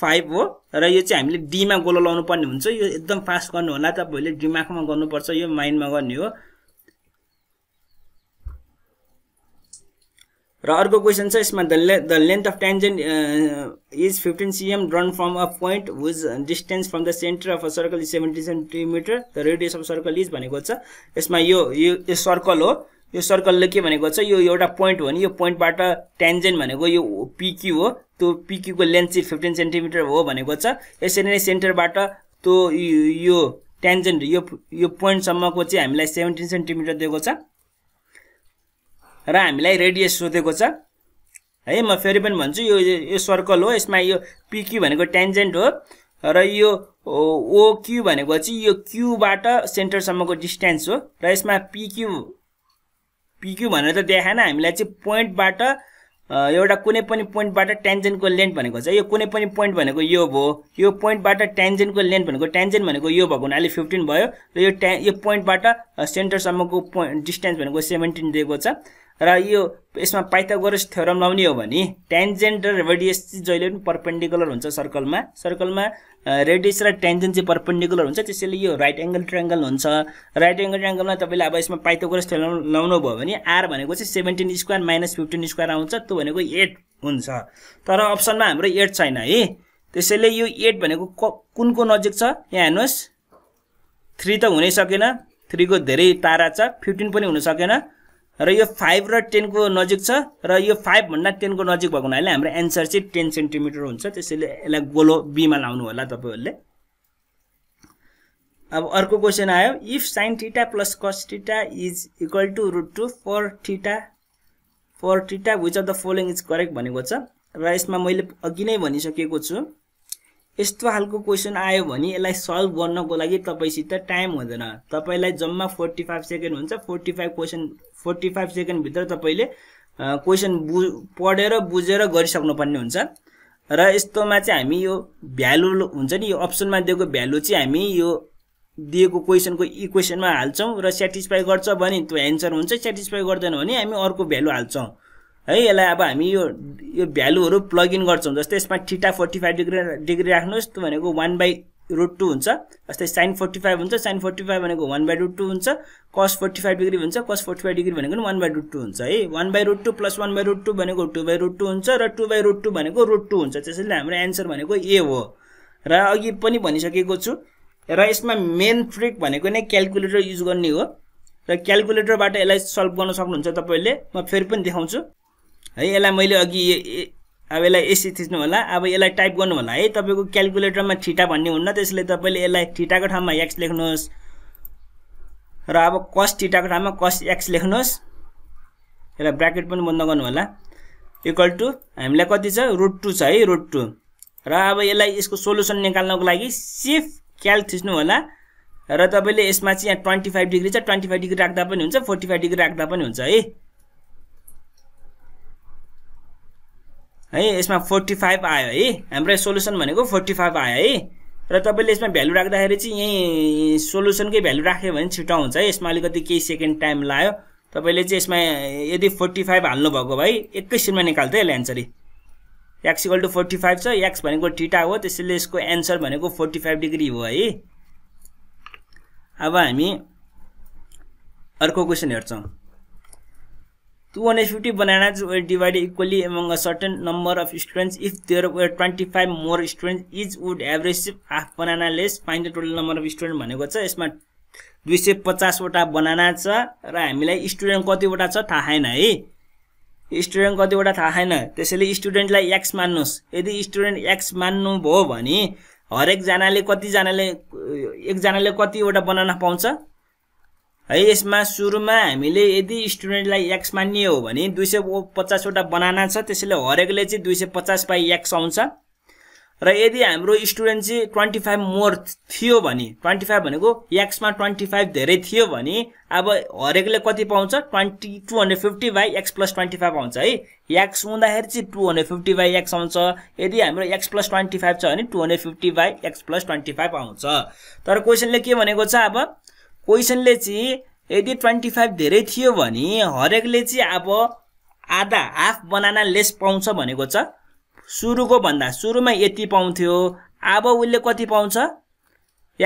Speaker 1: फाइभ हो र यो चाहिँ हामीले डीमा गोलो लाउनु पर्ने हुन्छ यो एकदम फास्ट गर्नु होला तपाईँहरूले दिमागमा गर्नुपर्छ यो माइन्डमा गर्ने हो र अर्को क्वेसन छ यसमा द ले the length of tangent is fifteen cm drawn from a point whose distance from the centre of a circle is seventy centimetre the radius of circle is भनेको छ यसमा यो यो सर्कल हो यो सर्कलले के भनेको छ यो एउटा पोइन्ट हो नि यो पोइन्टबाट ट्यान्जेन्ट भनेको यो पिक्यु हो त्यो पिक्युको लेन्थ चाहिँ फिफ्टिन सेन्टिमिटर हो भनेको छ यसरी नै सेन्टरबाट त्यो यो ट्यान्जेन्ट यो यो पोइन्टसम्मको चाहिँ हामीलाई सेभेन्टिन सेन्टिमिटर दिएको छ र हामीलाई रेडियस सोधेको छ है म फेरि पनि भन्छु यो यो सर्कल हो यसमा यो पिक्यु भनेको ट्यान्जेन्ट हो र यो ओक्यु भनेको चाहिँ यो क्युबाट सेन्टरसम्मको डिस्टेन्स हो र यसमा पिक्यु पिक्यू भनेर त देखाएन हामीलाई चाहिँ पोइन्टबाट एउटा कुनै पनि पोइन्टबाट ट्यान्जेन्टको लेन्थ भनेको छ यो कुनै पनि पोइन्ट भनेको यो भयो यो पोइन्टबाट ट्यान्जेन्टको लेन्थ भनेको ट्यान्जेन्ट भनेको यो भएको हुनाले फिफ्टिन भयो र यो ट्या यो पोइन्टबाट सेन्टरसम्मको पोइन्ट डिस्टेन्स भनेको सेभेन्टिन दिएको छ र यो यसमा पाइथागोरस थ्योरम लाउने हो भने ट्यान्जेन्ट र रेडियस चाहिँ जहिले पनि पर्पेन्डिकुलर हुन्छ सर्कलमा सर्कलमा रेडियस र ट्यान्जेन्ट चाहिँ पर्पेन्डिकुलर हुन्छ त्यसैले यो राइट एङ्गल ट्रेङ्गल हुन्छ राइट एङ्गल ट्रेङ्गलमा तपाईँले अब यसमा पाइथागोरस थ्योरम लाउनु भयो भने आर भनेको चाहिँ seventeen square minus fifteen square आउँछ त्यो भनेको एट हुन्छ तर अप्सनमा हाम्रो एट छैन है त्यसैले यो एट भनेको कुनको नजिक छ यहाँ हेर्नुहोस् थ्री त हुनै सकेन थ्रीको धेरै तारा छ फिफ्टिन पनि हुन सकेन र यो फाइभ र टेनको नजिक छ र यो फाइभभन्दा टेनको नजिक भएको हुनाले हाम्रो एन्सर चाहिँ टेन सेन्टिमिटर हुन्छ त्यसैले यसलाई गोलो बीमा लाउनु होला तपाईँहरूले अब अर्को क्वेसन आयो if sine theta plus cos theta is equal to root two four theta four theta which of the following is correct भनेको छ र यसमा मैले अघि नै भनिसकेको छु यस्तो खालको क्वेसन आयो भने यसलाई सल्भ गर्नको लागि तपाईँसित टाइम हुँदैन तपाईँलाई जम्मा फोर्टी फाइभ सेकेन्ड हुन्छ forty five question forty five सेकेन्डभित्र तपाईँले क्वेसन बु पढेर बुझेर गरिसक्नुपर्ने हुन्छ र यस्तोमा चाहिँ हामी यो भ्यालु हुन्छ नि यो अप्सनमा दिएको भ्यालु चाहिँ हामी यो दिएको क्वेसनको इक्वेसनमा हाल्छौँ र सेटिस्फाई गर्छ भने त्यो एन्सर हुन्छ सेटिस्फाई गर्दैन भने हामी अर्को भ्यालु हाल्छौँ है यसलाई अब हामी यो यो भ्यालुहरू प्लगइन गर्छौँ जस्तै यसमा theta forty five degree degree राख्नुहोस् त्यो भनेको वान बाई रुट टू हुन्छ जस्तै साइन फोर्टी फाइभ हुन्छ साइन फोर्टी फाइभ भनेको वान बाई रुट टू हुन्छ कस फोर्टी फाइभ डिग्री हुन्छ कस फोर्टी फाइभ डिग्री भनेको वान बाई रुट टू हुन्छ है one by root two plus one by root two भनेको टू बाई रुट टू हुन्छ र टू बाई रुट टू भनेको रुट टू हुन्छ त्यसैले हाम्रो एन्सर भनेको ए हो र अघि पनि भनिसकेको छु र यसमा मेन ट्रिक भनेको नै क्यालकुलेटर युज गर्ने हो र क्यालकुलेटरबाट यसलाई सल्भ गर्न सक्नुहुन्छ तपाईँले म फेरि पनि देखाउँछु है यसलाई मैले अघि अब यसलाई यसरी थिच्नु होला अब यसलाई टाइप गर्नु होला है तपाईँको क्यालकुलेटरमा ठिटा भन्ने हुन्न त्यसले तपाईँले यसलाई ठिटाको ठाउँमा एक्स लेख्नुहोस् र अब कस ठिटाको ठाउँमा कस एक्स लेख्नुहोस् र ब्राकेट पनि बन्द गर्नु होला इक्वल टु हामीलाई कति छ रुट टू छ है रुट टू र अब यसलाई यसको सोल्युसन निकाल्नको लागि सिफ क्याल थिच्नु होला र तपाईँले यसमा चाहिँ यहाँ ट्वेन्टी फाइभ डिग्री छ ट्वेन्टी फाइभ डिग्री राख्दा पनि हुन्छ फोर्टी फाइभ डिग्री राख्दा पनि हुन्छ है है यसमा फोर्टी फाइभ आयो है हाम्रो सोल्युसन भनेको फोर्टी फाइभ आयो है र तपाईँले यसमा भ्यालु राख्दाखेरि चाहिँ यहीँ सोल्युसनकै भ्यालु राख्यो भने छिटो हुन्छ है यसमा अलिकति केही सेकेन्ड टाइम लाग्यो तपाईँले चाहिँ यसमा यदि फोर्टी फाइभ हाल्नुभएको भए एकैछिनमा निकाल्थ्यो यसले answer X equal to forty five छ एक्स भनेको ठिटा हो त्यसैले यसको एन्सर भनेको फोर्टी फाइभ डिग्री हो है अब हामी अर्को क्वेसन हेर्छौँ वन हन्ड्रेड फिफ्टी बनाएर divide equally among a certain number of students if there were twenty five more student is would average banana less find the total number of student भनेको छ यसमा दुई सय पचासवटा बनाना छ र हामीलाई स्टुडेन्ट कतिवटा छ थाहा छैन है स्टुडेन्ट कतिवटा थाहा छैन त्यसैले स्टुडेन्टलाई एक्स मान्नुहोस् यदि स्टुडेन्ट एक्स भो भने हरेकजनाले कतिजनाले एकजनाले कतिवटा बनाना पाउँछ है यसमा सुरुमा हामीले यदि स्टुडेन्टलाई एक्स मान्ने हो भने दुई सय पचासवटा बनाना छ त्यसैले हरेकले चाहिँ दुई सय पचास बाई एक्स आउँछ र यदि हाम्रो स्टुडेन्ट चाहिँ ट्वेन्टी फाइभ मोर थियो भने ट्वेन्टी फाइभ भनेको एक्समा ट्वेन्टी फाइभ धेरै थियो भने अब हरेकले कति पाउँछ twenty two hundred fifty by x plus twenty five आउँछ है एक्स हुँदाखेरि चाहिँ two hundred fifty by X आउँछ यदि हाम्रो एक्स प्लस ट्वेन्टी फाइभ छ भने two hundred fifty by x plus twenty five आउँछ तर क्वेसनले के भनेको छ अब क्वेसनले चाहिँ यदि ट्वेन्टी फाइभ धेरै थियो भने हरेकले चाहिँ अब आधा हाफ बनाना लेस पाउँछ भनेको छ सुरुको भन्दा सुरुमा यति पाउँथ्यो अब उसले कति पाउँछ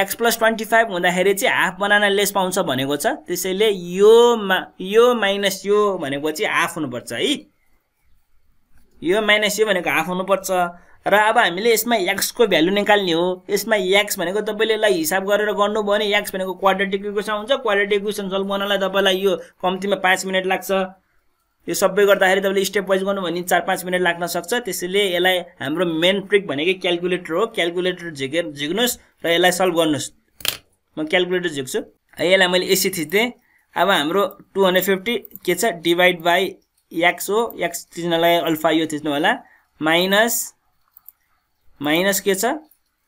Speaker 1: एक्स प्लस ट्वेन्टी फाइभ हुँदाखेरि चाहिँ हाफ बनाना लेस पाउँछ भनेको छ त्यसैले यो मा यो माइनस यो भनेको चाहिँ हाफ हुनुपर्छ है यो माइनस यो भनेको हाफ हुनुपर्छ र अब हामीले यसमा एक्सको भ्यालु निकाल्ने हो यसमा एक्स भनेको तपाईँले यसलाई हिसाब गरेर गर्नुभयो भने एक्स भनेको क्वाड्रेटिक इक्वेसन हुन्छ क्वाड्रेटिक इक्वेसन सल्भ गर्नलाई तपाईँलाई यो कम्तीमा पाँच मिनट लाग्छ यो सबै गर्दाखेरि तपाईँले स्टेप वाइज गर्नुभयो भने चार पाँच मिनट लाग्न सक्छ त्यसैले यसलाई हाम्रो मेन ट्रिक भनेकै क्यालकुलेटर हो क्यालकुलेटर झिकेर झिक्नुहोस् र यसलाई सल्भ गर्नुहोस् म क्यालकुलेटर झिक्छु यसलाई मैले एसी थिचेँ अब हाम्रो टु हन्ड्रेड फिफ्टी के छ डिभाइड बाई एक्स हो एक्स थिच्नलाई अल्फा यो थिच्नु होला माइनस माइनस के छ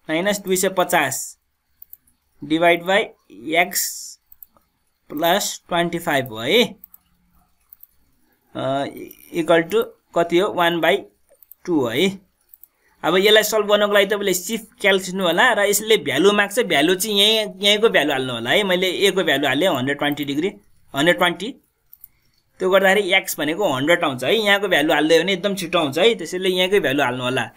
Speaker 1: माइनस दुई सय पचास divide by x plus twenty five हो है इक्वल टु कति हो वान बाई टू है अब यसलाई सल्भ गर्नको लागि तपाईँले सिफ्ट क्याल्सिनु होला र यसले भ्यालु माग्छ भ्यालु चाहिँ यहीँ यहीँको भ्यालु हाल्नु होला है मैले ए को भ्यालु हालेँ hundred twenty degree hundred twenty त्यो गर्दाखेरि एक्स भनेको हन्ड्रेड आउँछ है यहाँको भ्यालु हालिदियो भने एकदम छिटो आउँछ है त्यसैले यहाँकै भ्यालु हाल्नु होला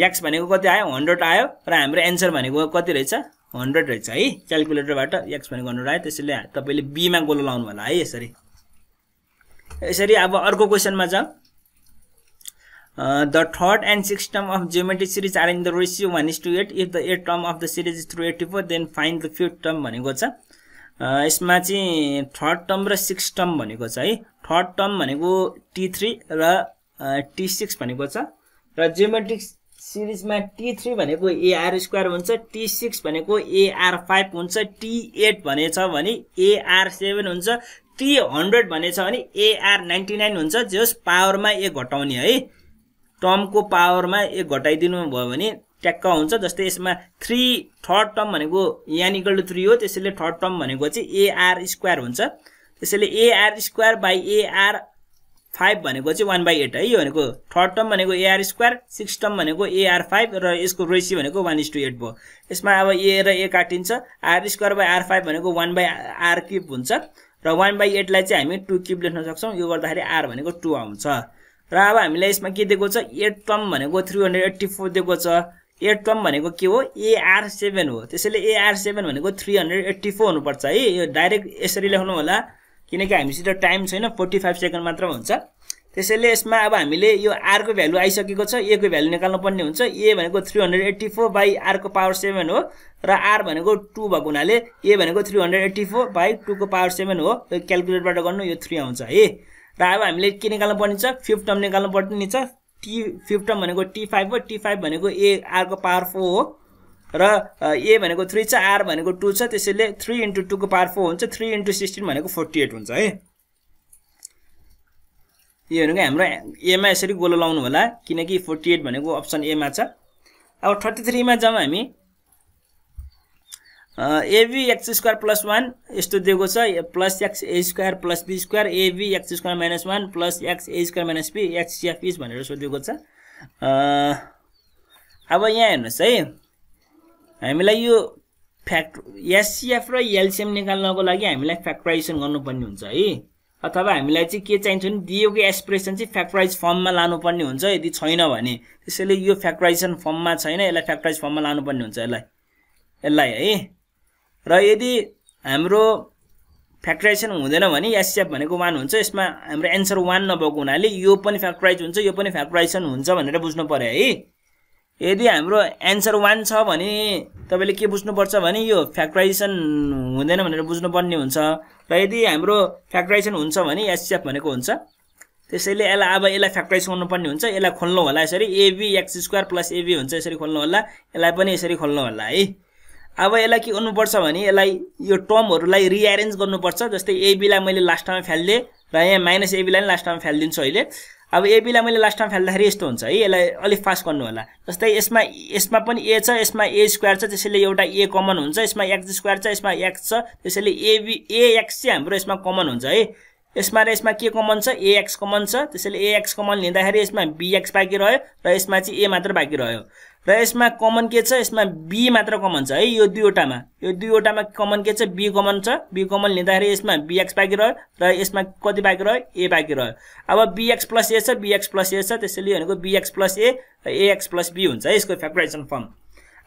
Speaker 1: एक्स भनेको कति आयो हन्ड्रेड आयो र हाम्रो एन्सर भनेको कति रहेछ हन्ड्रेड रहेछ है क्यालकुलेटरबाट एक्स भनेको हन्ड्रेड आयो त्यसैले तपाईँले बीमा गोलो लाउनु होला है यसरी यसरी अब अर्को क्वेसनमा जाउँ the third and six term of geometric series are in the ratio one is to eight if the eight term of the series is three eighty four then find the fifth term भनेको छ यसमा चाहिँ थर्ड टर्म र सिक्स टर्म भनेको छ है थर्ड टर्म भनेको टी थ्री र टी सिक्स भनेको छ र जियोमेट्रिक सिरिजमा टी थ्री भनेको एआर स्क्वायर हुन्छ टी सिक्स भनेको एआर फाइभ हुन्छ टी एट भनेछ भने एआर सेभेन हुन्छ टी हन्ड्रेड भनेछ भने एआर नाइन्टी नाइन हुन्छ जस पावरमा एक घटाउने है टर्मको पावरमा एक घटाइदिनु भयो भने ट्याक्क हुन्छ जस्तै यसमा थ्री थर्ड टर्म भनेको यहाँ टु थ्री हो त्यसैले थर्ड टर्म भनेको चाहिँ एआर स्क्वायर हुन्छ त्यसैले a r square by a r five भनेको चाहिँ वान बाई एट है यो भनेको थर्ड टर्म भनेको एआर स्क्वायर सिक्स टर्म भनेको एआर फाइभ र यसको रेसी भनेको वान इस टू एट भयो यसमा अब ए र ए काटिन्छ r square by r five भनेको वान बाई आर क्युब हुन्छ र वान बाई एटलाई चाहिँ हामी टू क्युब लेख्न सक्छौँ यो गर्दाखेरि आर भनेको टू आउँछ र अब हामीलाई यसमा के दिएको छ एट टर्म भनेको थ्री हन्ड्रेड एट्टी फोर दिएको छ एट टर्म भनेको के हो एआर सेभेन हो त्यसैले एआर सेभेन भनेको थ्री हन्ड्रेड एट्टी फोर हुनुपर्छ है यो डाइरेक्ट यसरी लेख्नु होला किनकि हामीसित टाइम छैन फोर्टी फाइभ सेकेन्ड मात्र हुन्छ त्यसैले यसमा अब हामीले यो आरको भ्यालु आइसकेको छ ए को भ्यालु निकाल्नु पर्ने हुन्छ ए भनेको three hundred eighty four by आरको पावर सेभेन हो र आर भनेको टू भएको हुनाले ए भनेको three hundred eighty four by टूको पावर सेभेन हो यो क्यालकुलेटबाट गर्नु यो थ्री आउँछ है र अब हामीले के निकाल्नु पर्ने छ फिफ्थ टर्म निकाल्नु पर्ने छ टी फिफ्थ टर्म भनेको टी फाइभ हो टी फाइभ भनेको ए आरको पावर फोर हो र ए भनेको थ्री छ आर भनेको टू छ त्यसैले थ्री इन्टु टूको पावर फोर हुन्छ थ्री इन्टु सिक्सटिन भनेको फोर्टी एट हुन्छ है यो भनेको हाम्रो एमा यसरी गोलो लाउनु होला किनकि फोर्टी एट भनेको अप्सन एमा छ अब थर्टी थ्रीमा जाउँ हामी a b x square plus one यस्तो दिएको छ plus x a square plus b square a b x square minus one plus x a square minus b x is भनेर सोधिएको छ अब यहाँ हेर्नुहोस् है हामीलाई यो फ्याक्ट एससिएफ र एलसिएम निकाल्नको लागि हामीलाई फ्याक्टराइजेसन गर्नुपर्ने हुन्छ है अथवा हामीलाई चाहिँ के चाहिन्छ भने दिएको एक्सप्रेसन चाहिँ फ्याक्टराइज फर्ममा लानुपर्ने हुन्छ यदि छैन भने त्यसैले यो फ्याक्टराइजेसन फर्ममा छैन यसलाई फ्याक्टराइज फर्ममा लानुपर्ने हुन्छ यसलाई यसलाई है र यदि हाम्रो फ्याक्टराइजेसन हुँदैन भने एससिएफ भनेको वान हुन्छ यसमा हाम्रो एन्सर वान नभएको हुनाले यो पनि फ्याक्टराइज हुन्छ यो पनि फ्याक्टराइजेसन हुन्छ भनेर बुझ्नु पऱ्यो है यदि हाम्रो एन्सर वान छ भने तपाईँले के बुझ्नुपर्छ भने यो फ्याक्टराइजेसन हुँदैन भनेर बुझ्नुपर्ने हुन्छ र यदि हाम्रो फ्याक्टराइजेसन हुन्छ भने एसएफ भनेको हुन्छ त्यसैले यसलाई अब यसलाई फ्याक्ट्राइज गर्नुपर्ने हुन्छ यसलाई खोल्नु होला यसरी a b x square plus a b हुन्छ यसरी खोल्नु होला यसलाई पनि यसरी खोल्नु होला है अब यसलाई के गर्नुपर्छ भने यसलाई यो टर्महरूलाई रिएरेन्ज गर्नुपर्छ जस्तै एबीलाई मैले लास्ट टाइम फ्यालिदिएँ र यहाँ माइनस एबीलाई लास्ट टाइम फ्यालिदिन्छु अहिले अब एबीलाई मैले लास्टमा टाइम फाल्दाखेरि यस्तो हुन्छ है यसलाई अलिक फास्ट गर्नु होला जस्तै यसमा यसमा पनि ए छ यसमा ए स्क्वायर छ त्यसैले एउटा ए कमन हुन्छ यसमा एक्स स्क्वायर छ यसमा एक्स छ त्यसैले एबी एक्स चाहिँ हाम्रो यसमा कमन हुन्छ है यसमा र यसमा के कमन छ एएक्स कमन छ त्यसैले एएक्स कमन लिँदाखेरि यसमा बिएक्स बाँकी रह्यो र यसमा चाहिँ ए मात्र बाँकी रह्यो र यसमा कमन के छ यसमा बी मात्र कमन छ है यो दुईवटामा यो दुईवटामा कमन के छ बी कमन छ बी कमन लिँदाखेरि यसमा बिएक्स बाँकी रह्यो र यसमा कति बाँकी रह्यो ए बाँकी रह्यो अब बिएक्स प्लस ए छ बिएक्स प्लस ए छ त्यसैले भनेको बिएक्स प्लस ए र एएक्स प्लस बी हुन्छ है यसको फ्याक्टराइजेसन फर्म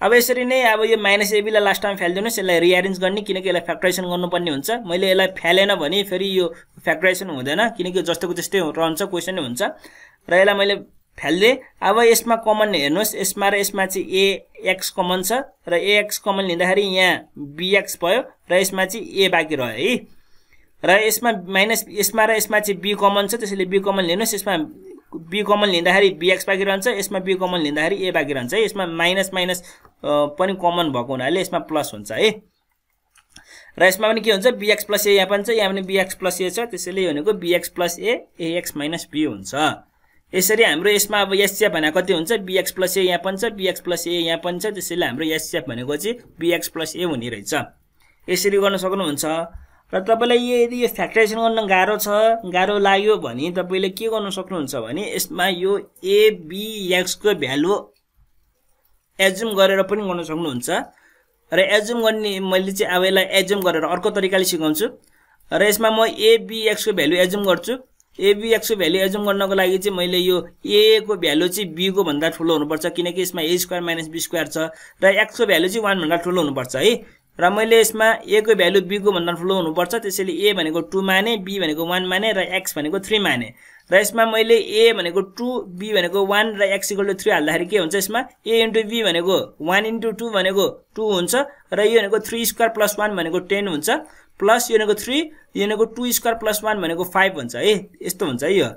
Speaker 1: अब यसरी नै अब यो माइनस एबीलाई लास्ट टाइम फ्यालिदिनुहोस् यसलाई रिएरेन्ज गर्ने किनकि यसलाई फ्याक्ट्रेसन गर्नुपर्ने हुन्छ मैले यसलाई फ्यालेन भने फेरि यो फ्याक्ट्रेसन हुँदैन किनकि जस्तोको जस्तै रहन्छ क्वेसन हुन्छ र यसलाई मैले फ्यालिदिएँ अब यसमा कमन हेर्नुहोस् यसमा र यसमा चाहिँ ए एक्स कमन छ र एएक्स कमन लिँदाखेरि यहाँ बिएक्स भयो र यसमा चाहिँ ए बाँकी रह्यो है र यसमा माइनस यसमा र यसमा चाहिँ बी कमन छ त्यसैले बी कमन लिनुहोस् यसमा बी कमन लिँदाखेरि बिएक्स बाँकी रहन्छ यसमा बी कमन लिँदाखेरि ए बाँकी रहन्छ है यसमा माइनस माइनस पनि कमन भएको हुनाले यसमा प्लस हुन्छ है र यसमा पनि के हुन्छ बिएक्स प्लस ए यहाँ पनि छ यहाँ पनि बिएक्स प्लस ए छ त्यसैले यो भनेको b x plus a a x minus b हुन्छ यसरी हाम्रो यसमा अब एसएफ भनेको कति हुन्छ बिएक्स प्लस ए यहाँ पनि छ बिएक्स प्लस ए यहाँ पनि छ त्यसैले हाम्रो एसएफ भनेको चाहिँ बिएक्स प्लस ए हुने रहेछ यसरी गर्न सक्नुहुन्छ र तपाईँलाई यदि यो फ्याक्टराइजेसन गर्न गाह्रो छ गाह्रो लाग्यो भने तपाईँले के गर्नु सक्नुहुन्छ भने यसमा यो एबिएक्सको भ्यालु एजुम गरेर पनि गर्न सक्नुहुन्छ र एज्युम गर्ने मैले चाहिँ अब यसलाई एजुम गरेर अर्को तरिकाले सिकाउँछु र यसमा म एबिएक्सको भ्यालु एज्युम गर्छु एबिएक्सको भ्यालु एज्युम गर्नको लागि चाहिँ मैले यो ए को भ्यालु चाहिँ बीको भन्दा ठुलो हुनुपर्छ किनकि यसमा a square minus b square छ र एक्सको भ्यालु चाहिँ वानभन्दा ठुलो हुनुपर्छ है र मैले यसमा ए को भ्यालु बीको भन्दा ठुलो हुनुपर्छ त्यसैले ए भनेको टू माने बी भनेको वान माने र एक्स भनेको थ्री माने र यसमा मैले ए भनेको टू बी भनेको वान र एक्स इक्वल टू थ्री हाल्दाखेरि के हुन्छ यसमा ए इन्टु बी भनेको वान इन्टु टू भनेको टू हुन्छ र यो भनेको थ्री स्क्वायर प्लस वान भनेको टेन हुन्छ प्लस यो भनेको थ्री यो भनेको टू स्क्वायर प्लस वान भनेको फाइभ हुन्छ है यस्तो हुन्छ है यो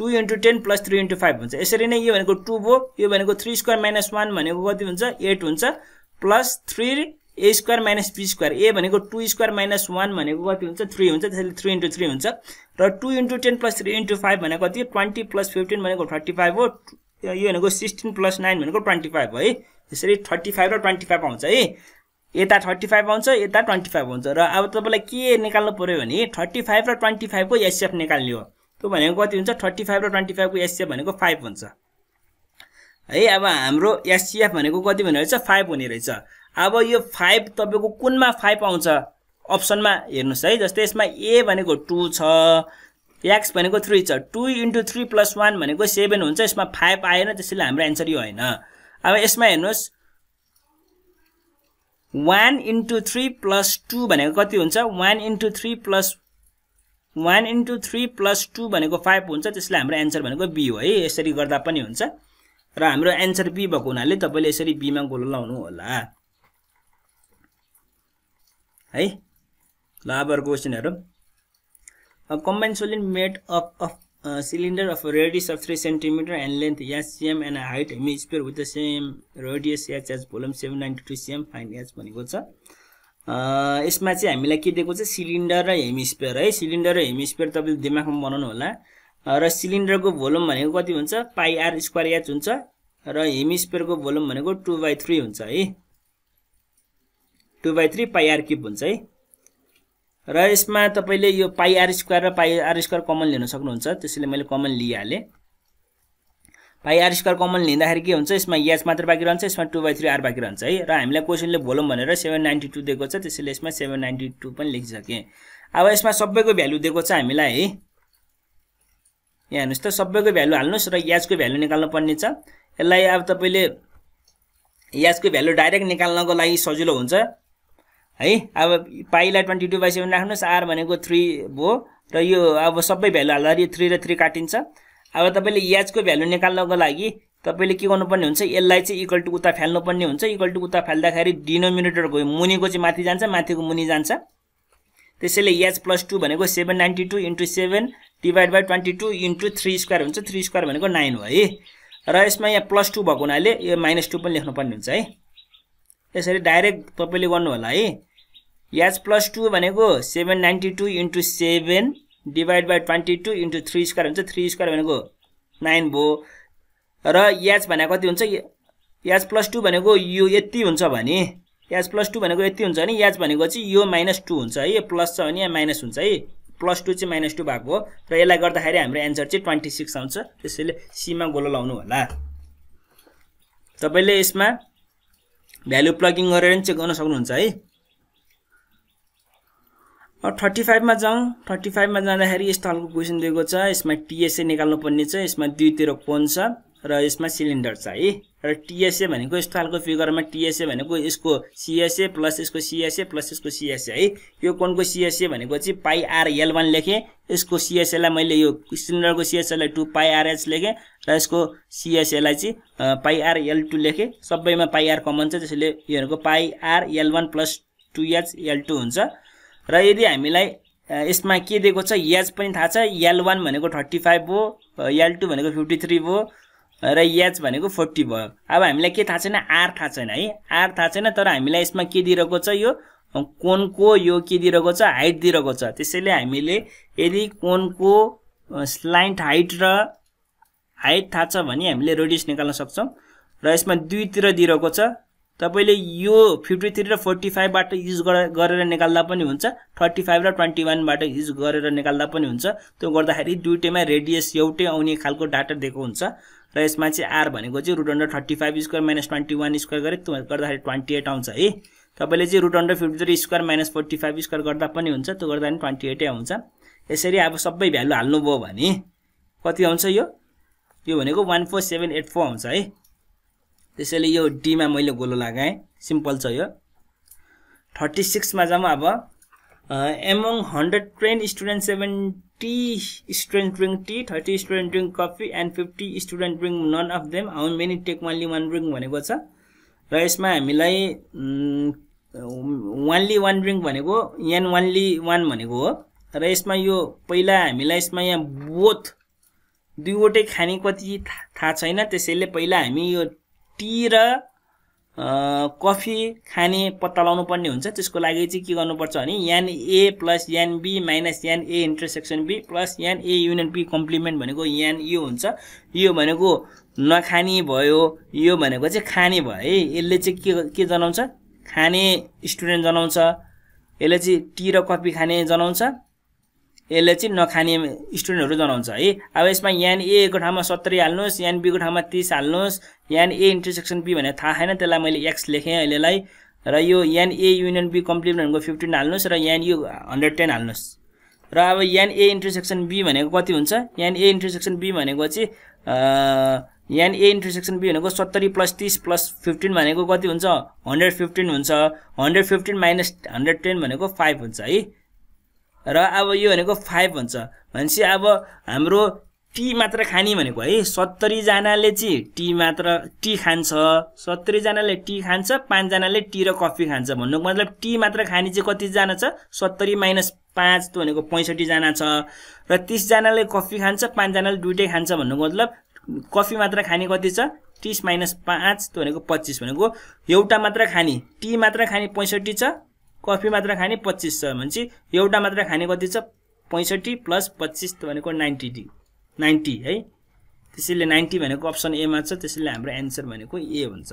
Speaker 1: two into ten plus three into five हुन्छ यसरी नै यो भनेको टू भयो यो भनेको थ्री स्क्वायर माइनस वान भनेको कति हुन्छ एट हुन्छ plus three a square minus b square a भनेको टू स्क्वायर माइनस वान भनेको कति हुन्छ थ्री हुन्छ त्यसैले थ्री इन्टू थ्री हुन्छ र two into ten plus three into five भनेको कति ट्वेन्टी प्लस फिफ्टिन भनेको थर्टी फाइभ हो यो भनेको सिक्सटिन प्लस नाइन भनेको ट्वेन्टी फाइभ है त्यसरी थर्टी फाइभ र ट्वेन्टी फाइभ आउँछ है यता थर्टी फाइभ आउँछ यता ट्वेन्टी फाइभ आउँछ र अब तपाईँलाई के निकाल्नु पऱ्यो भने थर्टी फाइभ र ट्वेन्टी फाइभको एसएफ निकाल्ने हो त्यो भनेको कति हुन्छ थर्टी फाइभ र ट्वेन्टी फाइभको एसएफ भनेको फाइभ हुन्छ है अब हाम्रो एससिएफ भनेको कति हुने रहेछ फाइभ हुने रहेछ अब यो फाइभ तपाईँको कुनमा फाइभ आउँछ अप्सनमा हेर्नुहोस् है जस्तै यसमा ए भनेको टू छ एक्स भनेको थ्री छ two into three plus one भनेको सेभेन हुन्छ यसमा फाइभ आएन त्यसैले हाम्रो एन्सर यो होइन अब यसमा हेर्नुहोस् one into three plus two भनेको कति हुन्छ one into three plus one into three plus two भनेको फाइभ हुन्छ त्यसले हाम्रो एन्सर भनेको बी हो है यसरी गर्दा पनि हुन्छ र हाम्रो एन्सर बी भएको हुनाले तपाईँले यसरी बीमा गोलो लाउनु होला है ल अब question combine solid made up of cylinder of radius of three centimetre and length या cm and height hemisphere with the same radius h h volume seven ninety two cm find h भनेको छ uh, यसमा चाहिँ हामीलाई के दिएको छ सिलिन्डर र हेमी स्पेयर है सिलिन्डर र हेमी स्पेयर तपाईँले दिमागमा बनाउनु होला uh, र सिलिन्डरको भोल्युम भनेको कति हुन्छ पाइआर स्क्वायर एच हुन्छ र हेमिस्पेयरको भोल्युम भनेको टू बाई थ्री हुन्छ है two by three pi r cube हुन्छ है र यसमा तपाईँले यो पाइआर स्क्वायर र पाइआर स्क्वायर कमन लिन सक्नुहुन्छ त्यसैले मैले कमन लिइहालेँ पाइआर स्क्वायर कमन लिँदाखेरि के हुन्छ यसमा याच मात्र बाँकी रहन्छ यसमा टू बाई थ्री आर बाँकी रहन्छ है र हामीलाई क्वेसनले भोलौँ भनेर सेभेन नाइन्टी टू दिएको छ त्यसैले यसमा सेभेन नाइन्टी टू पनि लेखिसकेँ अब यसमा सबैको भ्यालु दिएको छ हामीलाई है यहाँ हेर्नुहोस् त सबैको भ्यालु हाल्नुहोस् र याजको भ्यालु निकाल्नु पर्ने छ यसलाई अब तपाईँले याजको भ्यालु डाइरेक्ट निकाल्नको लागि सजिलो हुन्छ है अब पाइलाई ट्वेन्टी टू बाई सेभेन राख्नुहोस् आर भनेको थ्री भयो र यो अब सबै भ्यालु हाल्दाखेरि थ्री र थ्री काटिन्छ अब तपाईँले याजको भ्यालु निकाल्नको लागि तपाईँले के गर्नुपर्ने हुन्छ यसलाई चाहिँ इक्वल टु उता फाल्नुपर्ने हुन्छ इक्वल टु उता फाल्दाखेरि डिनोमिनेटरको मुनिको चाहिँ माथि जान्छ माथिको मुनि जान्छ त्यसैले याच प्लस टू भनेको seven ninety two into seven divide by twenty two into three square हुन्छ थ्री स्क्वायर भनेको नाइन हो है र यसमा यहाँ प्लस टू भएको हुनाले यो माइनस टू पनि लेख्नुपर्ने हुन्छ है यसरी डाइरेक्ट तपाईँले गर्नु होला है एच प्लस टू भनेको seven ninety two into seven divide by twenty two into three square हुन्छ थ्री स्क्वायर भनेको नाइन भयो र एच भनेको कति हुन्छ एच प्लस टू भनेको यो यति हुन्छ भने एच प्लस टू भनेको यति हुन्छ भने एच भनेको चाहिँ यो माइनस टू हुन्छ है प्लस छ भने यहाँ माइनस हुन्छ है प्लस टू चाहिँ माइनस टू भएको हो र यसलाई गर्दाखेरि हाम्रो एन्सर चाहिँ ट्वेन्टी सिक्स आउँछ त्यसैले सीमा गोलो लाउनु होला तपाईँले यसमा भ्यालु प्लगिङ गरेर पनि चेक गर्न सक्नुहुन्छ है थर्टी फाइभमा जाउँ थर्टी फाइभमा जाँदाखेरि यस्तो खालको क्वेसन दिएको छ यसमा टिएसए निकाल्नुपर्ने छ यसमा दुईतिर कोन छ र यसमा सिलिन्डर छ है र टिएसए भनेको यस्तो खालको फिगरमा टिएसए भनेको यसको सिएसए प्लस यसको सिएसए प्लस यसको सिएसए है यो कोनको सिएसए भनेको चाहिँ पाइ आर एल वान लेखेँ यसको सिएसएलाई मैले यो सिलिन्डरको सिएसएलाई पाई पाइ एच लेखेँ र यसको सिएसएलाई चाहिँ पाइ आर एल टू लेखेँ सबैमा पाई आर कमन छ त्यसैले योहरूको pi r l one plus two h l two हुन्छ र यदि हामीलाई यसमा के दिएको छ याज पनि थाहा छ याल वान भनेको थर्टी फाइभ भयो याल टू भनेको फिफ्टी थ्री भयो र याज भनेको फोर्टी भयो अब हामीलाई के थाहा छैन आर थाहा छैन है आर थाहा छैन तर हामीलाई यसमा के दिइरहेको छ यो कोनको यो के दिइरहेको छ हाइट दिइरहेको छ त्यसैले हामीले यदि कोनको स्लाइन्ट हाइट र हाइट थाहा छ भने हामीले रेडियस निकाल्न सक्छौँ र यसमा दुईतिर दिइरहेको छ तपाईँले यो फिफ्टी थ्री र फोर्टी फाइभबाट युज गरेर निकाल्दा पनि हुन्छ थर्टी फाइभ र ट्वेन्टी वानबाट युज गरेर निकाल्दा पनि हुन्छ त्यो गर्दाखेरि दुइटैमा रेडियस एउटै आउने खालको डाटा दिएको हुन्छ र यसमा चाहिँ आर भनेको चाहिँ root under thirty five square minus twenty one square गरेँ त्यो गर्दाखेरि ट्वेन्टी एट आउँछ है तपाईँले चाहिँ root under fifty three square minus forty five square गर्दा पनि हुन्छ त्यो गर्दा पनि ट्वेन्टी एटै आउँछ यसरी अब सबै भ्यालु हाल्नुभयो भने कति आउँछ यो यो भनेको one four seven eight four आउँछ है त्यसैले यो डीमा मैले गोलो लगाएँ सिम्पल छ यो थर्टी सिक्समा जाउँ अब among hundred twenty student seventy student drink tea thirty student drink coffee and fifty student drink none of them how many take only one drink भनेको छ र यसमा हामीलाई वानली वान ड्रिङ्क भनेको यान वानली वान भनेको हो र यसमा यो पहिला हामीलाई यसमा यहाँ बोथ दुईवटै खाने कति थाहा छैन त्यसैले पहिला हामी यो टी र कफी खाने पत्ता लाउनु पर्ने हुन्छ त्यसको लागि चाहिँ के गर्नुपर्छ भने n a plus n b minus n a intersection b plus n a union b complement भनेको एन यो हुन्छ यो भनेको नखाने भयो यो भनेको चाहिँ खाने भयो है यसले चाहिँ के के जनाउँछ खाने स्टुडेन्ट जनाउँछ यसले चाहिँ टी र कफी खाने जनाउँछ यसले चाहिँ नखाने स्टुडेन्टहरू जनाउँछ है अब यसमा यहाँ ए को ठाउँमा सत्तरी हाल्नुहोस् यान बीको ठाउँमा तिस हाल्नुहोस् यान ए इन्टरसेक्सन बी भनेर थाहा छैन त्यसलाई मैले एक्स लेखेँ अहिलेलाई र यो यान ए युनियन बी भनेको फिफ्टिन हाल्नुहोस् र यहाँ यो हन्ड्रेड टेन हाल्नुहोस् र अब यान ए इन्टरसेक्सन बी भनेको कति हुन्छ यान ए इन्टरसेक्सन बी भनेको चाहिँ यान ए इन्टरसेक्सन बी भनेको सत्तरी प्लस तिस प्लस फिफ्टिन भनेको कति हुन्छ हन्ड्रेड फिफ्टिन हुन्छ hundred fifteen minus hundred ten भनेको फाइभ हुन्छ है र अब यो भनेको फाइभ भन्छ भनेपछि अब हाम्रो टी मात्र खाने भनेको है सत्तरीजनाले चाहिँ टी मात्र टी खान्छ सत्तरीजनाले टी खान्छ पाँचजनाले टी र कफी खान्छ भन्नुको मतलब टी मात्र खाने चाहिँ कतिजना छ सत्तरी माइनस पाँच त्यो भनेको पैँसठीजना छ र तिसजनाले कफी खान्छ पाँचजनाले दुइटै खान्छ भन्नुको मतलब कफी मात्र खाने कति छ तिस माइनस पाँच त्यो भनेको पच्चिस भनेको एउटा मात्र खाने टी मात्र खाने पैँसठी छ कफी मात्र खाने पच्चिस छ भनेपछि एउटा मात्र खाने कति छ पैँसठी प्लस पच्चिस भनेको नाइन्टी डी नाइन्टी है त्यसैले नाइन्टी भनेको अप्सन एमा छ त्यसैले हाम्रो एन्सर भनेको ए हुन्छ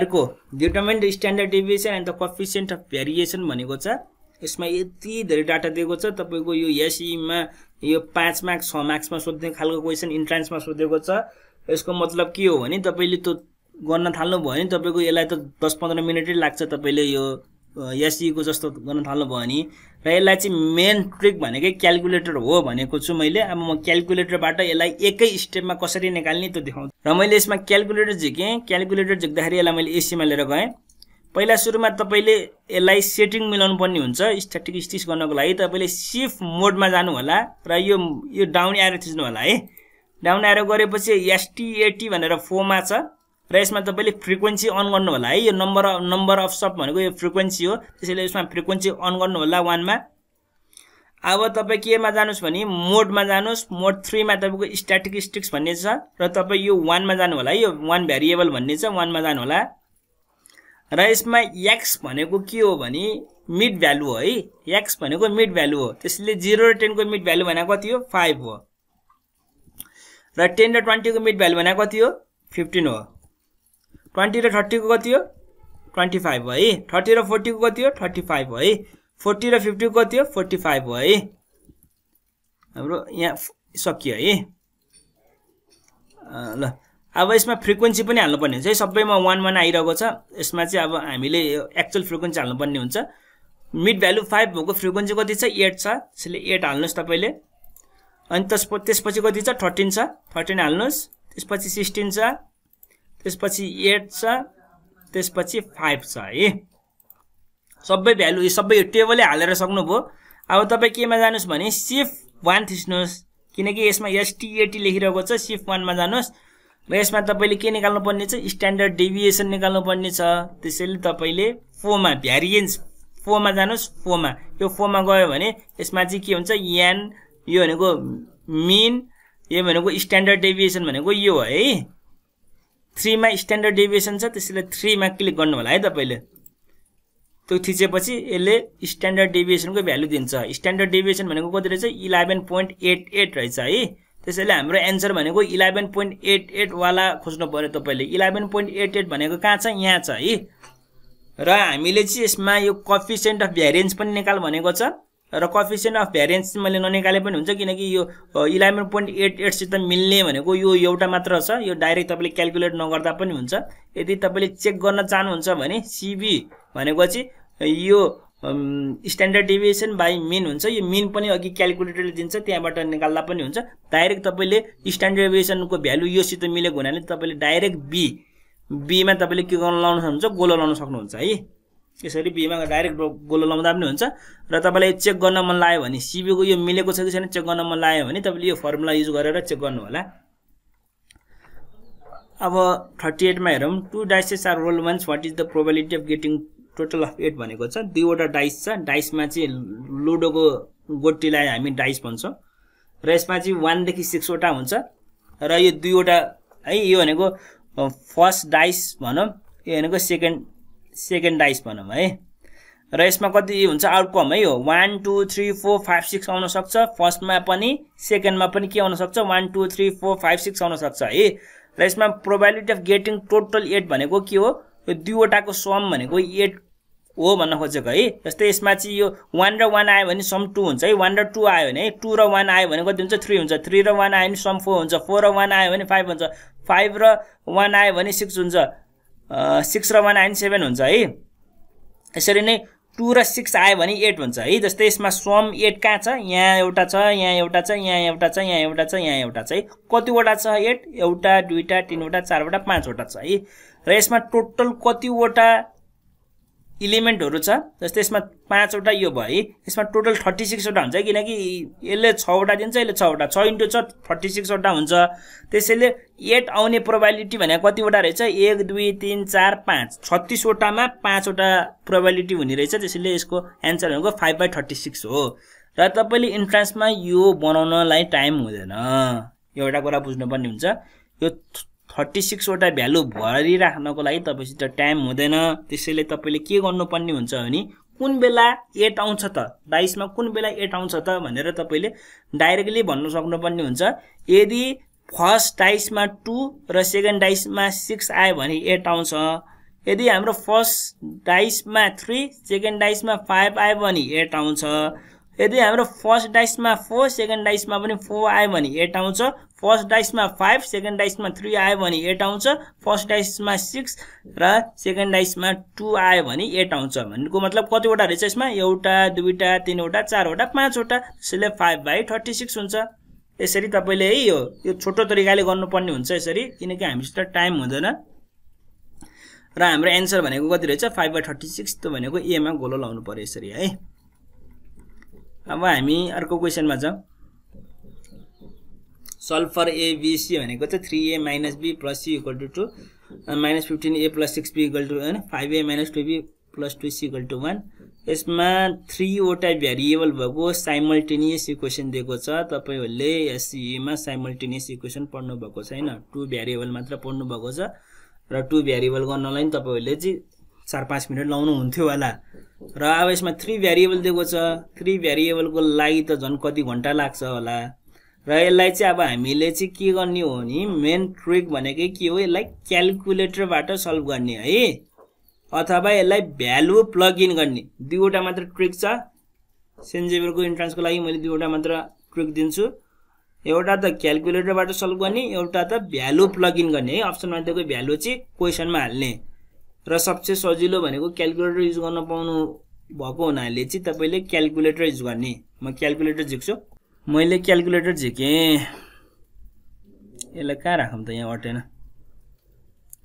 Speaker 1: अर्को determine standard deviation and the coefficient of variation भनेको छ यसमा यति धेरै डाटा दिएको छ तपाईँको यो एसईमा e यो पाँच मार्क्स छ मार्क्समा सोध्ने खालको क्वेसन इन्ट्रान्समा सोधेको छ यसको मतलब के हो भने तपाईँले त्यो गर्न थाल्नुभयो भने तपाईँको यसलाई त दस पन्ध्र मिनटै लाग्छ तपाईँले यो एसईको e जस्तो गर्न थाल्नुभयो भने र यसलाई चाहिँ मेन ट्रिक भनेकै क्यालकुलेटर हो भनेको छु मैले अब म क्यालकुलेटरबाट यसलाई एकै स्टेपमा कसरी निकाल्ने त्यो देखाउँछु र मैले यसमा क्यालकुलेटर झिकेँ क्यालकुलेटर झिक्दाखेरि यसलाई मैले एसीमा लिएर गएँ पहिला सुरुमा तपाईँले यसलाई सेटिङ मिलाउनु पर्ने हुन्छ स्ट्याटिक स्टिच गर्नको लागि तपाईँले सिफ मोडमा जानु होला र यो यो डाउन एरो थिच्नु होला है डाउन एरो गरेपछि एसटिएटी भनेर फोमा छ र यसमा तपाईँले फ्रिक्वेन्सी अन गर्नु होला है यो नम्बर अफ नम्बर अफ सब भनेको यो फ्रिक्वेन्सी हो त्यसैले यसमा फ्रिक्वेन्सी अन गर्नु होला वानमा अब तपाईँ केमा जानुहोस् भने मोडमा जानुहोस् मोड थ्रीमा तपाईँको स्ट्याटिस्टिक्स भन्ने छ र तपाईँ यो वानमा जानु होला है यो वान भेरिएबल भन्ने छ वानमा जानु होला र यसमा एक्स भनेको के हो भने मिड भ्यालु हो है एक्स भनेको मिड भ्यालु हो त्यसैले जिरो र टेनको मिड भ्यालु भनेको कति हो फाइभ हो र टेन र ट्वेन्टीको मिड भ्यालु भनेको कति हो फिफ्टिन हो ट्वेन्टी र थर्टीको कति हो ट्वेन्टी फाइभ हो है थर्टी र फोर्टीको कति हो थर्टी फाइभ हो है फोर्टी र फिफ्टीको कति हो फोर्टी फाइभ हो है हाम्रो यहाँ सकियो है ल अब यसमा फ्रिक्वेन्सी पनि हाल्नुपर्ने हुन्छ है सबैमा वान वान आइरहेको छ यसमा चाहिँ अब हामीले एक्चुअल फ्रिक्वेन्सी हाल्नुपर्ने हुन्छ मिड भ्यालु फाइभ भएको फ्रिक्वेन्सी कति छ एट छ त्यसैले एट हाल्नुहोस् तपाईँले अनि त्यसपछि कति छ थर्टिन छ थर्टिन हाल्नुहोस् त्यसपछि सिक्सटिन छ त्यसपछि एट छ त्यसपछि फाइभ छ है सबै भ्यालु सबै यो टेबलै हालेर सक्नुभयो अब तपाईँ केमा जानुहोस् भने सिफ वान थिच्नुहोस् किनकि यसमा एसटिएटी लेखिरहेको छ सिफ वानमा जानुहोस् र यसमा तपाईँले के निकाल्नु पर्ने छ स्ट्यान्डर्ड डेभिएसन निकाल्नु पर्ने छ त्यसैले तपाईँले फोमा भ्यारिएन्स फोमा जानुहोस् फोमा यो फोमा गयो भने यसमा चाहिँ के हुन्छ यान यो भनेको मेन यो भनेको स्ट्यान्डर्ड डेभिएसन भनेको यो है थ्रीमा स्ट्यान्डर्ड डेभिएसन छ त्यसैले थ्रीमा क्लिक गर्नु होला है तपाईँले त्यो थिचेपछि यसले स्ट्यान्डर्ड डेभिएसनको भ्यालु दिन्छ स्ट्यान्डर्ड डेभिएसन भनेको कति रहेछ इलेभेन पोइन्ट एट एट रहेछ है त्यसैले हाम्रो एन्सर भनेको इलेभेन पोइन्ट एट एटवाला खोज्नु पऱ्यो तपाईँले इलेभेन पोइन्ट एट एट भनेको कहाँ छ यहाँ छ है र हामीले चाहिँ यसमा यो कफिसेन्ट अफ भ्यारिएन्स पनि निकाल भनेको छ र कफिसियन्ट अफ भ्यारियन्स मैले ननिकाले पनि हुन्छ किनकि यो इलेभेन पोइन्ट एट एटसित मिल्ने भनेको यो एउटा मात्र छ यो डाइरेक्ट तपाईँले क्यालकुलेट नगर्दा पनि हुन्छ यदि तपाईँले चेक गर्न चाहनुहुन्छ भने सिबी भनेको चाहिँ यो स्ट्यान्डर्ड डिभिएसन बाई मिन हुन्छ यो मिन पनि अघि क्यालकुलेटरले दिन्छ त्यहाँबाट निकाल्दा पनि हुन्छ डाइरेक्ट तपाईँले स्ट्यान्डर्ड डिभिएसनको भ्यालु योसित मिलेको हुनाले तपाईँले डाइरेक्ट बी बीमा तपाईँले के गर्न लाउन सक्नुहुन्छ गोलो लाउन सक्नुहुन्छ है यसरी बिएमा डाइरेक्ट गोलो लगाउँदा पनि हुन्छ र तपाईँलाई चेक गर्न मन लाग्यो भने सिबीको यो मिलेको छ कि छैन चेक गर्न मन लाग्यो भने तपाईँले यो फर्मुला युज गरेर चेक गर्नुहोला अब थर्टी एटमा हेरौँ two dices are roll once what is the probability of getting total of eight भनेको छ दुईवटा डाइस छ डाइसमा चाहिँ लुडोको गोटीलाई हामी डाइस भन्छौँ र यसमा चाहिँ वानदेखि सिक्सवटा हुन्छ र यो दुईवटा है यो भनेको फर्स्ट डाइस भनौँ यो भनेको सेकेन्ड सेकेन्ड डाइस भनौँ है र यसमा कति हुन्छ आउटकम है हो one two three four five six आउनसक्छ फर्स्टमा पनि सेकेन्डमा पनि के आउनसक्छ one two three four five six आउनसक्छ है र यसमा probability of getting total eight भनेको के हो यो दुईवटाको सम भनेको एट हो भन्न खोजेको है जस्तै यसमा चाहिँ यो वान र वान आयो भने सम टू हुन्छ है वान र टू आयो भने है टू र वान आयो भने कति हुन्छ थ्री हुन्छ थ्री र वान आयो भने सम फोर हुन्छ फोर र वान आयो भने फाइभ हुन्छ फाइभ र वान आयो भने सिक्स हुन्छ सिक्स र वान आइन सेभेन हुन्छ है यसरी नै टू र सिक्स आयो भने एट हुन्छ है जस्तै यसमा सम एट कहाँ छ यहाँ एउटा छ यहाँ एउटा छ यहाँ एउटा छ यहाँ एउटा छ यहाँ एउटा छ है कतिवटा छ एट एउटा दुईवटा तिनवटा चारवटा पाँचवटा छ है र यसमा टोटल कतिवटा इलिमेन्टहरू छ जस्तै यसमा पाँचवटा यो भयो यसमा टोटल थर्टी सिक्सवटा हुन्छ किनकि यसले छवटा दिन्छ यसले छवटा छ इन्टु छ थर्टी सिक्सवटा हुन्छ त्यसैले एट आउने प्रोबालिटी भनेको कतिवटा रहेछ एक दुई तिन चार पाँच छत्तिसवटामा पाँचवटा प्रोभाबिलिटी हुने रहेछ त्यसैले यसको एन्सर भनेको फाइभ बाई थर्टी सिक्स हो र तपाईँले इन्ट्रान्समा यो बनाउनलाई टाइम हुँदैन एउटा कुरा बुझ्नुपर्ने हुन्छ यो थर्टी सिक्सवटा भ्यालु भरिराख्नको लागि तपाईँसित टाइम हुँदैन त्यसैले तपाईँले के गर्नुपर्ने हुन्छ भने कुन बेला एट आउँछ त डाइसमा कुन बेला एट आउँछ त भनेर तपाईँले डाइरेक्टली भन्नु सक्नुपर्ने हुन्छ यदि फर्स्ट डाइसमा टु र सेकेन्ड डाइसमा सिक्स आयो भने एट आउँछ यदि हाम्रो फर्स्ट डाइसमा थ्री सेकेन्ड डाइसमा फाइभ आयो भने एट आउँछ यदि हाम्रो फर्स्ट डाइसमा फोर सेकेन्ड डाइसमा पनि फोर आयो भने एट आउँछ फर्स्ट डाइसमा फाइभ सेकेन्ड डाइसमा थ्री आयो भने एट आउँछ फर्स्ट डाइसमा सिक्स र सेकेन्ड डाइसमा टू आयो भने एट आउँछ भनेको मतलब कतिवटा रहेछ यसमा एउटा दुईवटा तिनवटा चारवटा पाँचवटा त्यसैले फाइभ बाई थर्टी सिक्स हुन्छ यसरी तपाईँले है यो यो छोटो तरिकाले गर्नुपर्ने हुन्छ यसरी किनकि हामीसित टाइम हुँदैन र हाम्रो एन्सर भनेको कति रहेछ फाइभ बाई थर्टी सिक्स त्यो भनेको एमा गोलो लाउनु पऱ्यो यसरी है अब हामी अर्को क्वेसनमा जाउँ सल्फर एबिसी भनेको चाहिँ three a minus b plus c equal to two minus fifteen a plus six b equal to होइन five a minus two b plus two c equal to one यसमा थ्रीवटा भ्यारिएबल भएको साइमल्टेनियस इक्वेसन दिएको छ तपाईँहरूले एससिईमा साइमल्टेनियस इक्वेसन पढ्नु भएको छैन टु भ्यारिएबल मात्र पढ्नु भएको छ र टु भ्यारिएबल गर्नलाई तपाईँहरूले चाहिँ चार पाँच मिनट लाउनुहुन्थ्यो होला र अब यसमा थ्री भेरिएबल दिएको छ थ्री भेरिएबलको लागि त झन् कति घन्टा लाग्छ होला र यसलाई चाहिँ अब हामीले चाहिँ के गर्ने हो भने मेन ट्रिक भनेकै के हो यसलाई क्यालकुलेटरबाट सल्भ गर्ने है अथवा यसलाई भ्यालु प्लग इन गर्ने दुईवटा मात्र ट्रिक छ सेन्जेबरको इन्ट्रान्सको लागि मैले दुईवटा मात्र ट्रिक दिन्छु एउटा त क्यालकुलेटरबाट सल्भ गर्ने एउटा त भ्यालु प्लग इन गर्ने है अप्सनमा दिएको भ्यालु चाहिँ क्वेसनमा हाल्ने र सबसे सजिलो भनेको क्यालकुलेटर युज गर्न पाउनु भएको हुनाले चाहिँ तपाईँले क्यालकुलेटर युज गर्ने म क्यालकुलेटर झिक्छु मैले क्यालकुलेटर झिकेँ यसलाई कहाँ राखौँ त यहाँ अटेन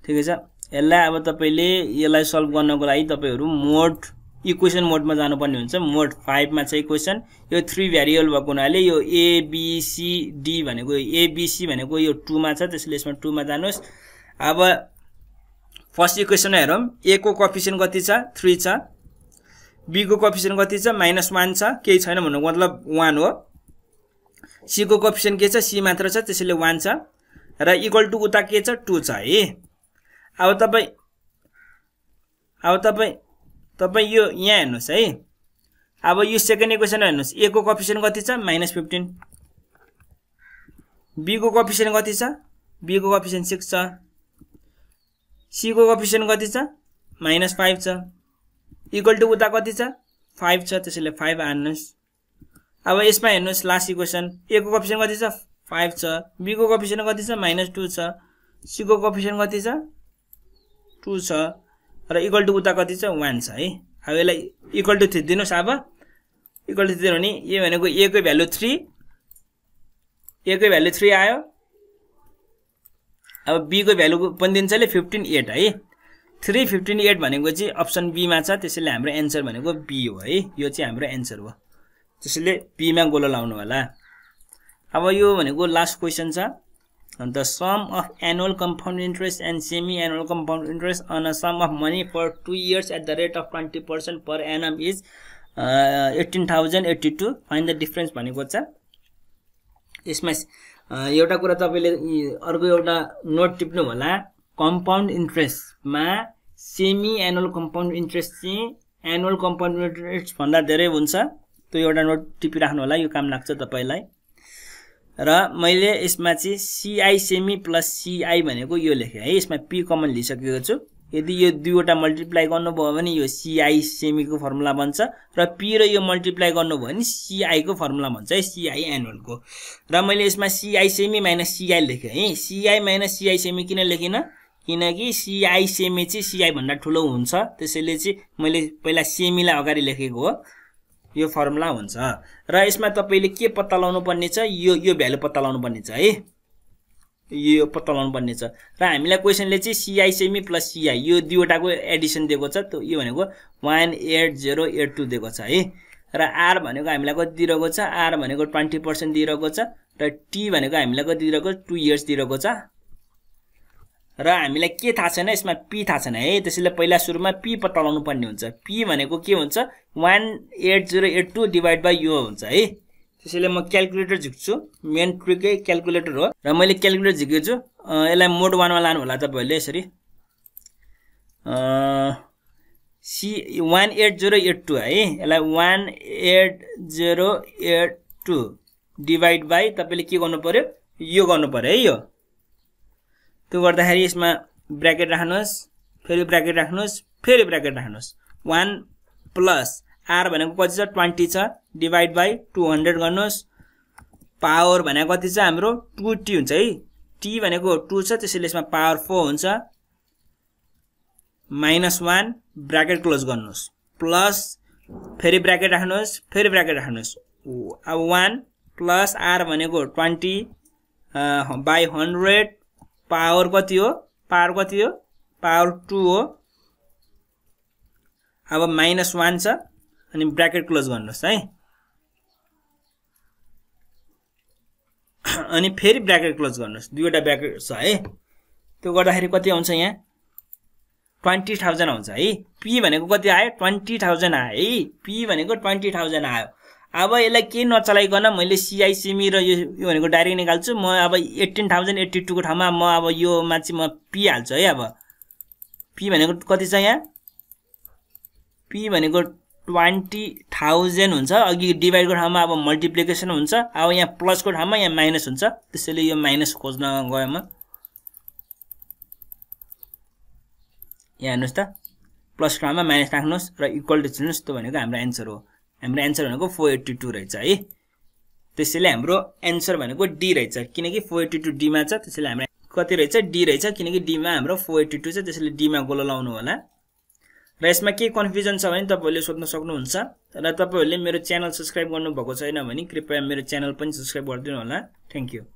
Speaker 1: ठिकै छ यसलाई अब तपाईँले यसलाई सल्भ गर्नको लागि तपाईँहरू मोड इक्वेसन मोडमा जानुपर्ने हुन्छ मोड फाइभमा चाहिँ इक्वेसन यो थ्री भेरिएबल भएको हुनाले यो एबिसिडी भनेको एबिसी भनेको यो टूमा छ त्यसले यसमा टूमा जानुहोस् अब फर्स्ट इक्वेसन हेरौँ ए को कति छ थ्री छ बीको कफिसियन कति छ माइनस वान छ केही छैन भन्नु मतलब वान हो सीको कफिसियन के छ सी मात्र छ त्यसैले वान छ र इक्वल टु उता के छ टू छ है अब तपाईँ अब तपाईँ तपाईँ यो यहाँ हेर्नुहोस् है अब यो सेकेन्ड इक्वेसन हेर्नुहोस् ए को कति छ माइनस फिफ्टिन बीको कफिसियन कति छ बीको कपिसन सिक्स छ सीको कफिसियन्ट कति छ माइनस फाइभ छ इक्वल टु उता कति छ फाइभ छ त्यसैले फाइभ हान्नुहोस् अब यसमा हेर्नुहोस् लास्ट इक्वेसन एको कफिसियन्ट कति छ फाइभ छ बीको कफिसियन्ट कति छ माइनस टू छ सीको कफिसियन्ट कति छ टू छ र इक्वल टु उता कति छ वान छ है अब यसलाई इक्वल टु दिनुहोस् अब इक्वल टु थिचिदियो भने यो भनेको एकै को भ्यालु थ्री एकै को भ्यालु थ्री आयो अब बीको भ्यालु अहिले फिफ्टिन एट है थ्री फिफ्टिन एट भनेको चाहिँ अप्सन बीमा छ त्यसैले हाम्रो एन्सर भनेको बी हो है यो चाहिँ हाम्रो एन्सर हो त्यसैले बीमा गोलो लाउनु होला अब यो भनेको लास्ट क्वेसन छ अन्त sum of annual compound interest and semi annual compound interest on a sum of money for two years at the rate of twenty percent per annum is eighteen thousand eighty two find the difference भनेको छ यसमा एउटा कुरा तपाईँले अर्को एउटा नोट टिप्नु होला कम्पाउन्ड इन्ट्रेस्टमा सेमी एनुअल कम्पाउन्ड इन्ट्रेस्ट चाहिँ एनुअल कम्पाउन्ड इन्ट्रेस्टभन्दा धेरै हुन्छ त्यो एउटा नोट टिपिराख्नु होला यो काम लाग्छ तपाईँलाई र मैले यसमा चाहिँ सिआई सेमी प्लस सिआई भनेको यो लेखेँ है यसमा पी कमन लिइसकेको छु यदि यो दुईवटा मल्टिप्लाई गर्नुभयो भने यो सिआई सेमीको फर्मुला बन्छ र पी र यो मल्टिप्लाई गर्नुभयो भने सिआईको फर्मुला भन्छ है सिआई एनुअलको र मैले यसमा सिआई सेमी माइनस सिआई लेखेँ है सिआई माइनस सिआई सेमी किन लेखिनँ किनकि सिआई सेमी चाहिँ सिआईभन्दा ठुलो हुन्छ त्यसैले चाहिँ मैले पहिला सेमीलाई अगाडि लेखेको हो यो फर्मुला हुन्छ र यसमा तपाईँले के पत्ता लगाउनु पर्नेछ यो यो भ्यालु पत्ता लगाउनु पर्नेछ है यो पत्ता लगाउनु पर्ने छ र हामीलाई क्वेसनले चाहिँ सिआई प्लस सिआई यो दुईवटाको एडिसन दिएको छ त्यो यो भनेको one eight zero eight two दिएको छ है र आर भनेको हामीलाई कति दिइरहेको छ आर भनेको ट्वेन्टी पर्सेन्ट दिइरहेको छ र टी भनेको हामीलाई कति दिइरहेको छ टु इयर्स दिइरहेको छ र हामीलाई के थाहा छैन यसमा पी थाहा छैन है त्यसैले पहिला सुरुमा पी पत्ता लगाउनु पर्ने हुन्छ पी भनेको के हुन्छ one eight zero eight two divide by यो हुन्छ है त्यसैले म क्यालकुलेटर झिक्छु मेन ट्रिकै क्यालकुलेटर हो र मैले क्यालकुलेटर झिकेको छु यसलाई मोड वानमा लानु होला तपाईँहरूले यसरी C one eight zero eight two है यसलाई one eight zero eight two divide by तपाईँले के गर्नु पऱ्यो यो गर्नु पऱ्यो है यो त्यो गर्दाखेरि यसमा ब्राकेट राख्नुहोस् फेरि ब्राकेट राख्नुहोस् फेरि ब्राकेट राख्नुहोस् वान प्लस आर भनेको कति छ ट्वेन्टी छ डिभाइड बाई टू हन्ड्रेड गर्नुहोस् पावर भनेको कति छ हाम्रो टु टी हुन्छ है टी भनेको टू छ त्यसैले यसमा पावर फोर हुन्छ माइनस वान ब्राकेट क्लोज गर्नुहोस् प्लस फेरि ब्राकेट राख्नुहोस् फेरि ब्राकेट राख्नुहोस् अब वान प्लस आर भनेको ट्वेन्टी बाई हन्ड्रेड पावर कति हो पावर कति हो पावर टू हो अब माइनस वान छ अनि ब्राकेट क्लोज गर्नुहोस् है अनि फेरि ब्राकेट क्लोज गर्नुहोस् दुईवटा ब्राकेट छ है त्यो गर्दाखेरि कति आउँछ यहाँ ट्वेन्टी थाउजन्ड आउँछ है पी भनेको कति आयो ट्वेन्टी थाउजन्ड आयो है पी भनेको ट्वेन्टी थाउजन्ड आयो अब यसलाई केही नचलाइकन मैले सिआइसिमी e र यो यो भनेको डाइरेक्ट निकाल्छु म अब एट्टिन थाउजन्ड एट्टी टूको ठाउँमा म अब यो मान्छे म पी हाल्छु है अब पी भनेको कति छ यहाँ पी भनेको ट्वेन्टी थाउजन्ड हुन्छ अघि डिभाइडको ठाउँमा अब मल्टिप्लिकेसन हुन्छ अब यहाँ प्लसको ठाउँमा यहाँ माइनस हुन्छ त्यसैले यो माइनस खोज्न गयो म यहाँ हेर्नुहोस् त प्लस ठाउँमा माइनस राख्नुहोस् र इक्वल टु चिन्नुहोस् त्यो भनेको हाम्रो एन्सर हो हाम्रो एन्सर भनेको फोर एट्टी टू रहेछ है त्यसैले हाम्रो एन्सर भनेको डी रहेछ किनकि फोर एट्टी टू डीमा छ त्यसैले हाम्रो कति रहेछ डी रहेछ किनकि डीमा हाम्रो फोर एट्टी टू छ त्यसैले डीमा गोलो लाउनु होला र यसमा के कन्फ्युजन छ भने तपाईँहरूले सोध्न सक्नुहुन्छ र तपाईँहरूले मेरो च्यानल सब्सक्राइब गर्नुभएको छैन भने कृपया मेरो च्यानल पनि सब्सक्राइब गरिदिनु होला थ्याङ्क यू